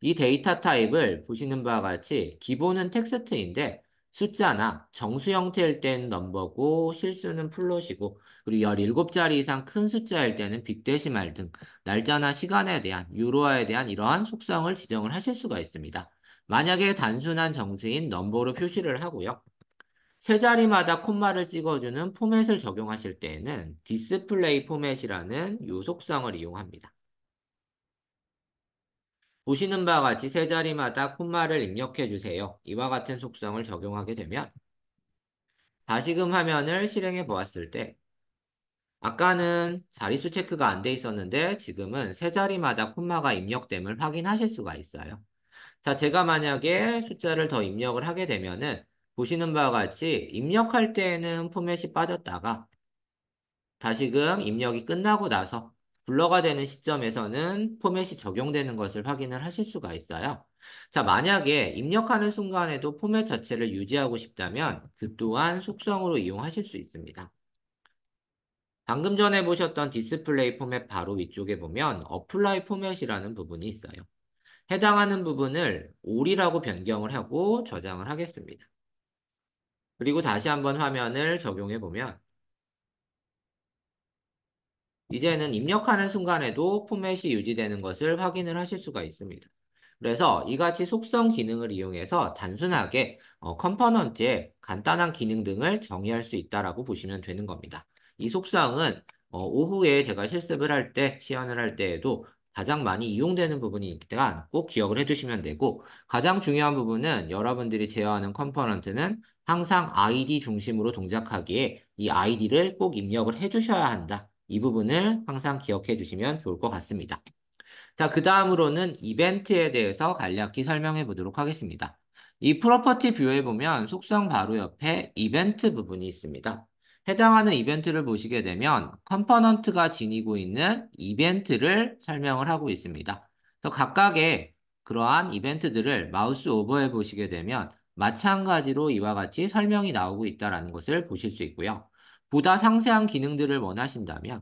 S1: 이 데이터 타입을 보시는 바와 같이 기본은 텍스트인데 숫자나 정수 형태일 때는 넘버고 실수는 플롯이고 그리고 17자리 이상 큰 숫자일 때는 빅데시말 등 날짜나 시간에 대한 유로화에 대한 이러한 속성을 지정을 하실 수가 있습니다. 만약에 단순한 정수인 넘버로 표시를 하고요. 세 자리마다 콤마를 찍어주는 포맷을 적용하실 때에는 디스플레이 포맷이라는 요 속성을 이용합니다. 보시는 바와 같이 세 자리마다 콤마를 입력해 주세요. 이와 같은 속성을 적용하게 되면 다시금 화면을 실행해 보았을 때 아까는 자릿수 체크가 안 돼 있었는데 지금은 세 자리마다 콤마가 입력됨을 확인하실 수가 있어요. 자, 제가 만약에 숫자를 더 입력을 하게 되면은 보시는 바와 같이 입력할 때에는 포맷이 빠졌다가 다시금 입력이 끝나고 나서 불러가 되는 시점에서는 포맷이 적용되는 것을 확인을 하실 수가 있어요. 자, 만약에 입력하는 순간에도 포맷 자체를 유지하고 싶다면 그 또한 속성으로 이용하실 수 있습니다. 방금 전에 보셨던 디스플레이 포맷 바로 위쪽에 보면 어플라이 포맷이라는 부분이 있어요. 해당하는 부분을 올이라고 변경을 하고 저장을 하겠습니다. 그리고 다시 한번 화면을 적용해 보면 이제는 입력하는 순간에도 포맷이 유지되는 것을 확인을 하실 수가 있습니다. 그래서 이같이 속성 기능을 이용해서 단순하게 어, 컴포넌트의 간단한 기능 등을 정의할 수 있다라고 보시면 되는 겁니다. 이 속성은 어, 오후에 제가 실습을 할 때, 시연을 할 때에도 가장 많이 이용되는 부분이기 때문에 꼭 기억을 해두시면 되고 가장 중요한 부분은 여러분들이 제어하는 컴포넌트는 항상 아이디 중심으로 동작하기에 이 아이디를 꼭 입력을 해주셔야 한다. 이 부분을 항상 기억해 주시면 좋을 것 같습니다. 자, 그 다음으로는 이벤트에 대해서 간략히 설명해 보도록 하겠습니다. 이 프로퍼티 뷰에 보면 속성 바로 옆에 이벤트 부분이 있습니다. 해당하는 이벤트를 보시게 되면 컴포넌트가 지니고 있는 이벤트를 설명을 하고 있습니다. 그 각각의 그러한 이벤트들을 마우스 오버해 보시게 되면 마찬가지로 이와 같이 설명이 나오고 있다는 것을 보실 수 있고요. 보다 상세한 기능들을 원하신다면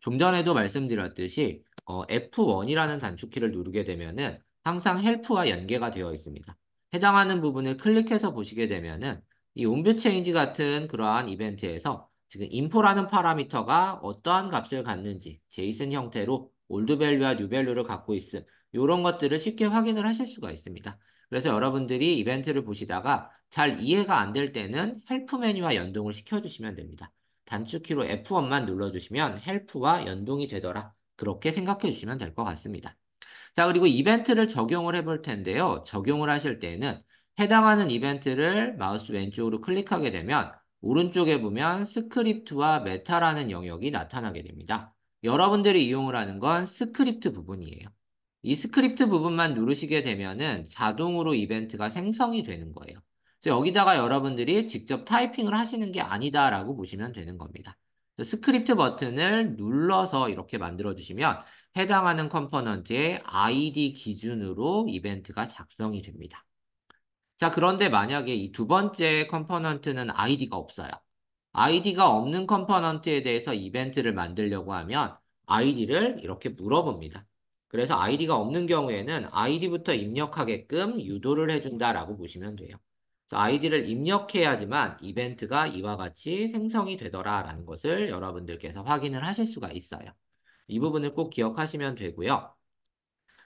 S1: 좀 전에도 말씀드렸듯이 어, F1이라는 단축키를 누르게 되면은 항상 헬프와 연계가 되어 있습니다. 해당하는 부분을 클릭해서 보시게 되면은 이 온뷰 체인지 같은 그러한 이벤트에서 지금 인포라는 파라미터가 어떠한 값을 갖는지 제이슨 형태로 올드 밸류와 뉴 밸류를 갖고 있음 이런 것들을 쉽게 확인을 하실 수가 있습니다. 그래서 여러분들이 이벤트를 보시다가 잘 이해가 안 될 때는 헬프 메뉴와 연동을 시켜주시면 됩니다. 단축키로 F1만 눌러주시면 헬프와 연동이 되더라. 그렇게 생각해 주시면 될 것 같습니다. 자, 그리고 이벤트를 적용을 해 볼 텐데요. 적용을 하실 때는 에 해당하는 이벤트를 마우스 왼쪽으로 클릭하게 되면 오른쪽에 보면 스크립트와 메타라는 영역이 나타나게 됩니다. 여러분들이 이용을 하는 건 스크립트 부분이에요. 이 스크립트 부분만 누르시게 되면은 자동으로 이벤트가 생성이 되는 거예요. 여기다가 여러분들이 직접 타이핑을 하시는 게 아니다라고 보시면 되는 겁니다. 스크립트 버튼을 눌러서 이렇게 만들어 주시면 해당하는 컴포넌트의 ID 기준으로 이벤트가 작성이 됩니다. 자, 그런데 만약에 이 두 번째 컴포넌트는 ID가 없어요. ID가 없는 컴포넌트에 대해서 이벤트를 만들려고 하면 ID를 이렇게 물어봅니다. 그래서 ID가 없는 경우에는 ID부터 입력하게끔 유도를 해준다라고 보시면 돼요. 아이디를 입력해야지만 이벤트가 이와 같이 생성이 되더라라는 것을 여러분들께서 확인을 하실 수가 있어요. 이 부분을 꼭 기억하시면 되고요.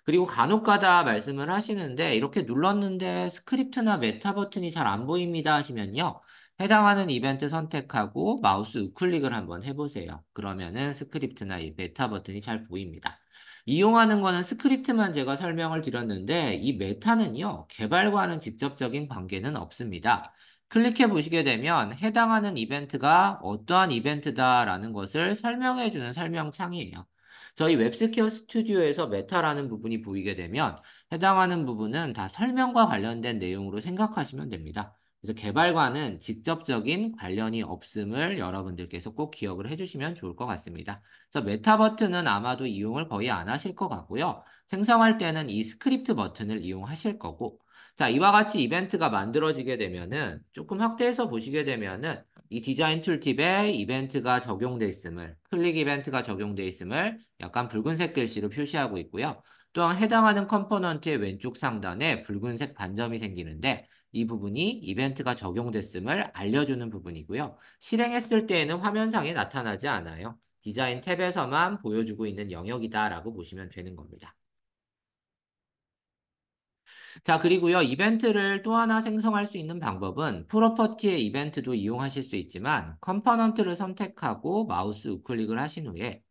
S1: 그리고 간혹가다 말씀을 하시는데 이렇게 눌렀는데 스크립트나 메타 버튼이 잘 안 보입니다 하시면요. 해당하는 이벤트 선택하고 마우스 우클릭을 한번 해보세요. 그러면은 스크립트나 이 메타 버튼이 잘 보입니다. 이용하는 거는 스크립트만 제가 설명을 드렸는데 이 메타는요. 개발과는 직접적인 관계는 없습니다. 클릭해 보시게 되면 해당하는 이벤트가 어떠한 이벤트다라는 것을 설명해 주는 설명창이에요. 저희 웹스퀘어 스튜디오에서 메타라는 부분이 보이게 되면 해당하는 부분은 다 설명과 관련된 내용으로 생각하시면 됩니다. 그래서 개발과는 직접적인 관련이 없음을 여러분들께서 꼭 기억을 해주시면 좋을 것 같습니다. 그래서 메타 버튼은 아마도 이용을 거의 안 하실 것 같고요. 생성할 때는 이 스크립트 버튼을 이용하실 거고 자 이와 같이 이벤트가 만들어지게 되면은 조금 확대해서 보시게 되면은 이 디자인 툴팁에 이벤트가 적용돼 있음을 클릭 이벤트가 적용돼 있음을 약간 붉은색 글씨로 표시하고 있고요. 또한 해당하는 컴포넌트의 왼쪽 상단에 붉은색 반점이 생기는데 이 부분이 이벤트가 적용됐음을 알려주는 부분이고요. 실행했을 때에는 화면상에 나타나지 않아요. 디자인 탭에서만 보여주고 있는 영역이다라고 보시면 되는 겁니다. 자, 그리고요. 이벤트를 또 하나 생성할 수 있는 방법은 프로퍼티의 이벤트도 이용하실 수 있지만 컴포넌트를 선택하고 마우스 우클릭을 하신 후에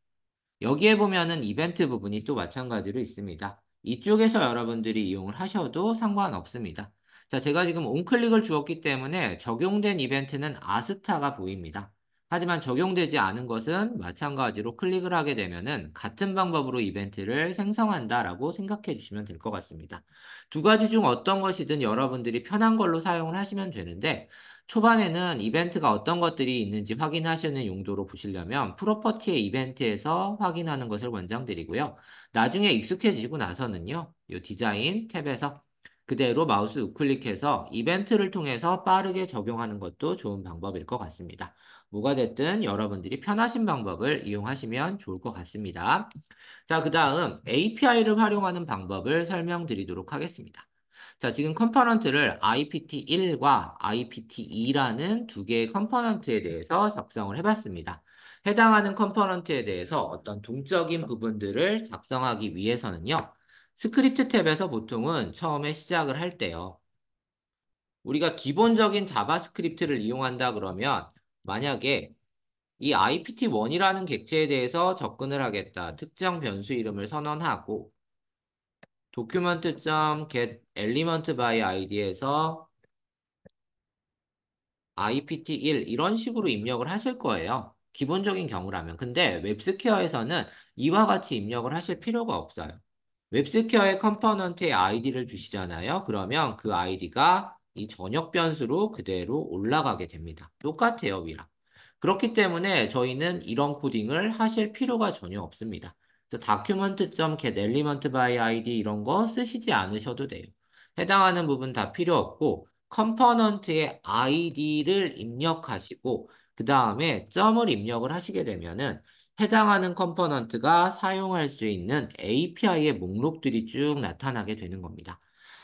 S1: 여기에 보면은 이벤트 부분이 또 마찬가지로 있습니다. 이쪽에서 여러분들이 이용을 하셔도 상관없습니다. 자, 제가 지금 온클릭을 주었기 때문에 적용된 이벤트는 아스타가 보입니다. 하지만 적용되지 않은 것은 마찬가지로 클릭을 하게 되면은 같은 방법으로 이벤트를 생성한다라고 생각해 주시면 될 것 같습니다. 두 가지 중 어떤 것이든 여러분들이 편한 걸로 사용을 하시면 되는데 초반에는 이벤트가 어떤 것들이 있는지 확인하시는 용도로 보시려면 프로퍼티의 이벤트에서 확인하는 것을 권장드리고요. 나중에 익숙해지고 나서는요. 이 디자인 탭에서 그대로 마우스 우클릭해서 이벤트를 통해서 빠르게 적용하는 것도 좋은 방법일 것 같습니다. 뭐가 됐든 여러분들이 편하신 방법을 이용하시면 좋을 것 같습니다. 자, 그 다음 API를 활용하는 방법을 설명드리도록 하겠습니다. 자, 지금 컴포넌트를 IPT1과 IPT2라는 두 개의 컴포넌트에 대해서 작성을 해봤습니다. 해당하는 컴포넌트에 대해서 어떤 동적인 부분들을 작성하기 위해서는요. 스크립트 탭에서 보통은 처음에 시작을 할 때요. 우리가 기본적인 자바스크립트를 이용한다 그러면 만약에 이 IPT1이라는 객체에 대해서 접근을 하겠다. 특정 변수 이름을 선언하고 document.get element by id에서 IPT1 이런 식으로 입력을 하실 거예요. 기본적인 경우라면. 근데 웹스퀘어에서는 이와 같이 입력을 하실 필요가 없어요. 웹스퀘어의 컴포넌트의 아이디를 주시잖아요. 그러면 그 아이디가 이 전역 변수로 그대로 올라가게 됩니다. 똑같아요, 위랑. 그렇기 때문에 저희는 이런 코딩을 하실 필요가 전혀 없습니다. 다큐먼트 o c u m e n t g e t element by id 이런 거 쓰시지 않으셔도 돼요. 해당하는 부분 다 필요 없고 컴포넌트의 아이디를 입력하시고 그 다음에 점을 입력을 하시게 되면은 해당하는 컴포넌트가 사용할 수 있는 API의 목록들이 쭉 나타나게 되는 겁니다.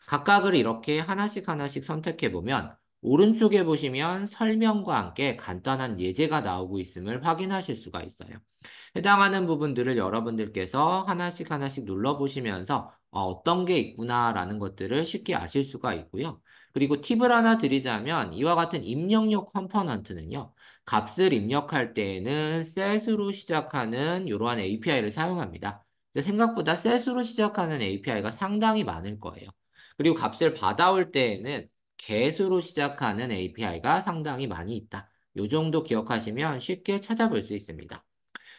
S1: 각각을 이렇게 하나씩 하나씩 선택해보면 오른쪽에 보시면 설명과 함께 간단한 예제가 나오고 있음을 확인하실 수가 있어요. 해당하는 부분들을 여러분들께서 하나씩 하나씩 눌러보시면서 어, 어떤 게 있구나라는 것들을 쉽게 아실 수가 있고요. 그리고 팁을 하나 드리자면 이와 같은 입력력 컴포넌트는요. 값을 입력할 때에는 셋으로 시작하는 이러한 API를 사용합니다. 생각보다 셋으로 시작하는 API가 상당히 많을 거예요. 그리고 값을 받아올 때에는 개수로 시작하는 API가 상당히 많이 있다. 이 정도 기억하시면 쉽게 찾아볼 수 있습니다.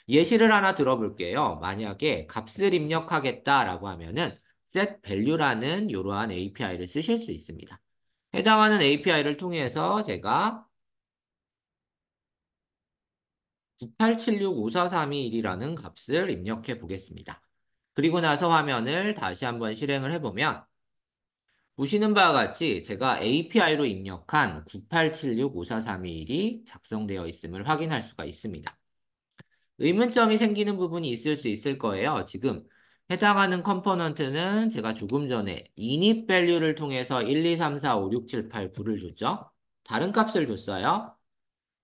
S1: 예시를 하나 들어볼게요. 만약에 값을 입력하겠다라고 하면은 setValue라는 이러한 API를 쓰실 수 있습니다. 해당하는 API를 통해서 제가 987654321이라는 값을 입력해 보겠습니다. 그리고 나서 화면을 다시 한번 실행을 해보면 보시는 바와 같이 제가 API로 입력한 987654321이 작성되어 있음을 확인할 수가 있습니다. 의문점이 생기는 부분이 있을 수 있을 거예요. 지금 해당하는 컴포넌트는 제가 조금 전에 init value를 통해서 1, 2, 3, 4, 5, 6, 7, 8, 9를 줬죠. 다른 값을 줬어요.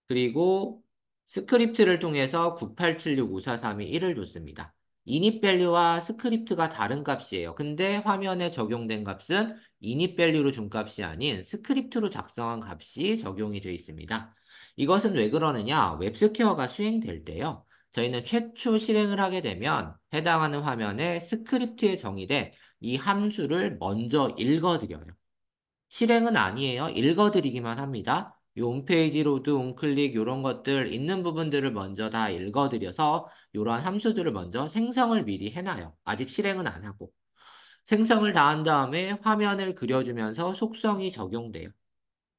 S1: 그리고 스크립트를 통해서 987654321을 줬습니다. 이니밸류와 스크립트가 다른 값이에요. 근데 화면에 적용된 값은 이니밸류로준 값이 아닌 스크립트로 작성한 값이 적용이 되어 있습니다. 이것은 왜 그러느냐? 웹스퀘어가 수행될 때요. 저희는 최초 실행을 하게 되면 해당하는 화면에 스크립트에 정의된 이 함수를 먼저 읽어드려요. 실행은 아니에요. 읽어드리기만 합니다. 이 홈페이지 로드, 온클릭 이런 것들 있는 부분들을 먼저 다 읽어드려서 이러한 함수들을 먼저 생성을 미리 해놔요. 아직 실행은 안 하고. 생성을 다 한 다음에 화면을 그려주면서 속성이 적용돼요.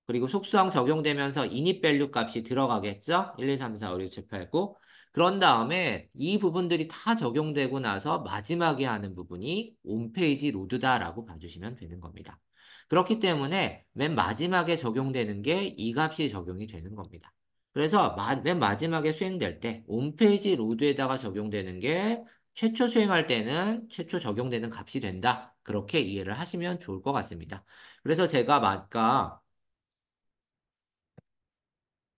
S1: 그리고 속성 적용되면서 이닛 밸류 값이 들어가겠죠? 1, 2, 3, 4, 5, 6, 7, 8, 9. 그런 다음에 이 부분들이 다 적용되고 나서 마지막에 하는 부분이 홈페이지 로드다라고 봐주시면 되는 겁니다. 그렇기 때문에 맨 마지막에 적용되는 게 이 값이 적용이 되는 겁니다. 그래서 마, 맨 마지막에 수행될 때 홈페이지 로드에다가 적용되는 게 최초 수행할 때는 최초 적용되는 값이 된다. 그렇게 이해를 하시면 좋을 것 같습니다. 그래서 제가 아까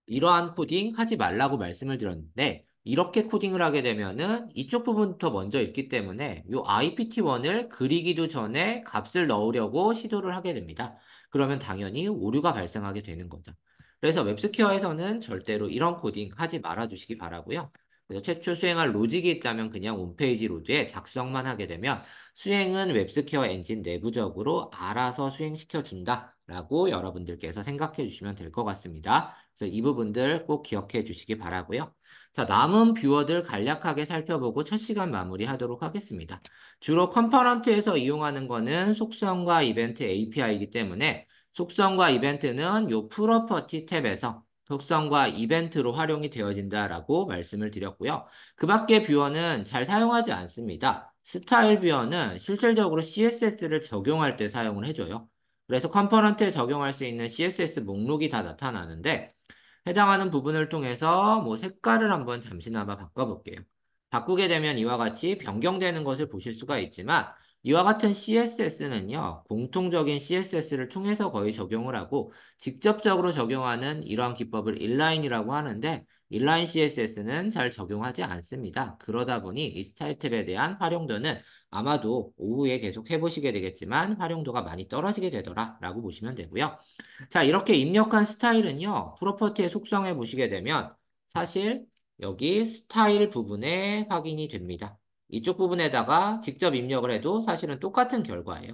S1: 이러한 코딩 하지 말라고 말씀을 드렸는데 이렇게 코딩을 하게 되면은 이쪽 부분부터 먼저 읽기 때문에 이 IPT1을 그리기도 전에 값을 넣으려고 시도를 하게 됩니다. 그러면 당연히 오류가 발생하게 되는 거죠. 그래서 웹스퀘어에서는 절대로 이런 코딩 하지 말아주시기 바라고요. 그래서 최초 수행할 로직이 있다면 그냥 홈페이지 로드에 작성만 하게 되면 수행은 웹스퀘어 엔진 내부적으로 알아서 수행시켜준다라고 여러분들께서 생각해 주시면 될 것 같습니다. 그래서 이 부분들 꼭 기억해 주시기 바라고요. 자, 남은 뷰어들 간략하게 살펴보고 첫 시간 마무리하도록 하겠습니다. 주로 컴퍼런트에서 이용하는 것은 속성과 이벤트 API이기 때문에 속성과 이벤트는 요 프로퍼티 탭에서 속성과 이벤트로 활용이 되어진다라고 말씀을 드렸고요. 그 밖에 뷰어는 잘 사용하지 않습니다. 스타일 뷰어는 실질적으로 CSS를 적용할 때 사용을 해줘요. 그래서 컴퍼런트에 적용할 수 있는 CSS 목록이 다 나타나는데 해당하는 부분을 통해서 뭐 색깔을 한번 잠시나마 바꿔볼게요. 바꾸게 되면 이와 같이 변경되는 것을 보실 수가 있지만 이와 같은 CSS는요, 공통적인 CSS를 통해서 거의 적용을 하고 직접적으로 적용하는 이러한 기법을 인라인이라고 하는데 인라인 CSS는 잘 적용하지 않습니다. 그러다 보니 이 스타일 탭에 대한 활용도는 아마도 오후에 계속 해보시게 되겠지만 활용도가 많이 떨어지게 되더라라고 보시면 되고요. 자, 이렇게 입력한 스타일은요. 프로퍼티의속성에 보시게 되면 사실 여기 스타일 부분에 확인이 됩니다. 이쪽 부분에다가 직접 입력을 해도 사실은 똑같은 결과예요.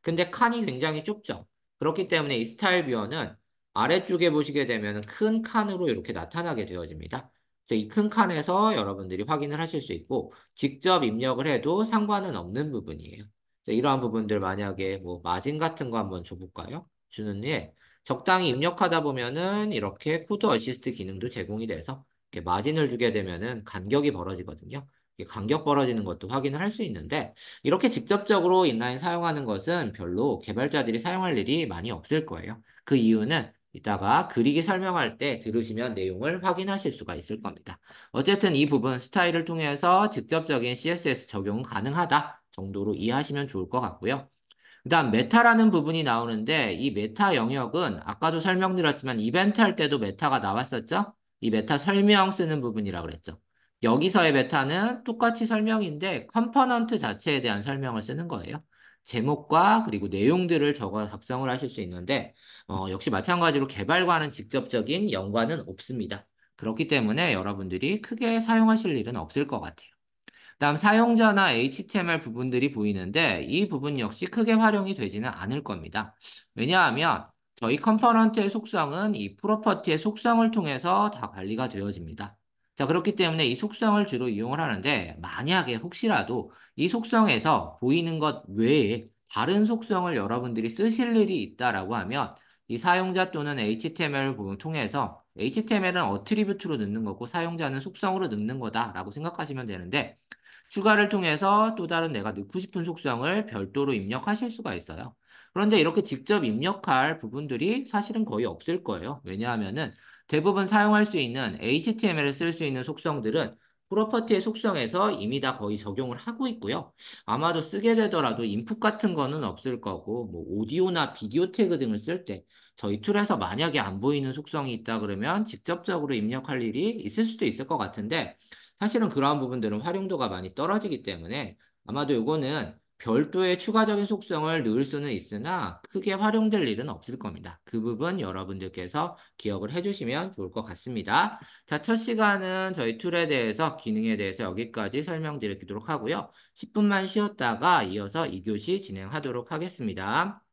S1: 근데 칸이 굉장히 좁죠. 그렇기 때문에 이 스타일 뷰어는 아래쪽에 보시게 되면 큰 칸으로 이렇게 나타나게 되어집니다. 이큰 칸에서 여러분들이 확인을 하실 수 있고 직접 입력을 해도 상관은 없는 부분이에요. 이러한 부분들 만약에 뭐 마진 같은 거 한번 줘볼까요? 주는 후에 적당히 입력하다 보면은 이렇게 코드 어시스트 기능도 제공이 돼서 이렇게 마진을 주게 되면은 간격이 벌어지거든요. 간격 벌어지는 것도 확인을 할 수 있는데 이렇게 직접적으로 인라인 사용하는 것은 별로 개발자들이 사용할 일이 많이 없을 거예요. 그 이유는 이따가 그리기 설명할 때 들으시면 내용을 확인하실 수가 있을 겁니다. 어쨌든 이 부분 스타일을 통해서 직접적인 CSS 적용은 가능하다 정도로 이해하시면 좋을 것 같고요. 그 다음 메타라는 부분이 나오는데 이 메타 영역은 아까도 설명드렸지만 이벤트 할 때도 메타가 나왔었죠? 이 메타 설명 쓰는 부분이라고 그랬죠. 여기서의 메타는 똑같이 설명인데 컴포넌트 자체에 대한 설명을 쓰는 거예요. 제목과 그리고 내용들을 적어 작성을 하실 수 있는데 어, 역시 마찬가지로 개발과는 직접적인 연관은 없습니다. 그렇기 때문에 여러분들이 크게 사용하실 일은 없을 것 같아요. 다음 사용자나 HTML 부분들이 보이는데 이 부분 역시 크게 활용이 되지는 않을 겁니다. 왜냐하면 저희 컴퍼넌트의 속성은 이 프로퍼티의 속성을 통해서 다 관리가 되어집니다. 자, 그렇기 때문에 이 속성을 주로 이용을 하는데 만약에 혹시라도 이 속성에서 보이는 것 외에 다른 속성을 여러분들이 쓰실 일이 있다라고 하면 이 사용자 또는 HTML을 통해서 HTML은 어트리뷰트로 넣는 거고 사용자는 속성으로 넣는 거다라고 생각하시면 되는데 추가를 통해서 또 다른 내가 넣고 싶은 속성을 별도로 입력하실 수가 있어요. 그런데 이렇게 직접 입력할 부분들이 사실은 거의 없을 거예요. 왜냐하면은 대부분 사용할 수 있는 h t m l 을쓸 수 있는 속성들은 프로퍼티의 속성에서 이미 다 거의 적용을 하고 있고요. 아마도 쓰게 되더라도 인풋 같은 거는 없을 거고 뭐 오디오나 비디오 태그 등을 쓸 때 저희 툴에서 만약에 안 보이는 속성이 있다 그러면 직접적으로 입력할 일이 있을 수도 있을 것 같은데 사실은 그러한 부분들은 활용도가 많이 떨어지기 때문에 아마도 이거는 별도의 추가적인 속성을 넣을 수는 있으나 크게 활용될 일은 없을 겁니다. 그 부분 여러분들께서 기억을 해주시면 좋을 것 같습니다. 자, 첫 시간은 저희 툴에 대해서, 기능에 대해서 여기까지 설명드리도록 하고요. 10분만 쉬었다가 이어서 2교시 진행하도록 하겠습니다.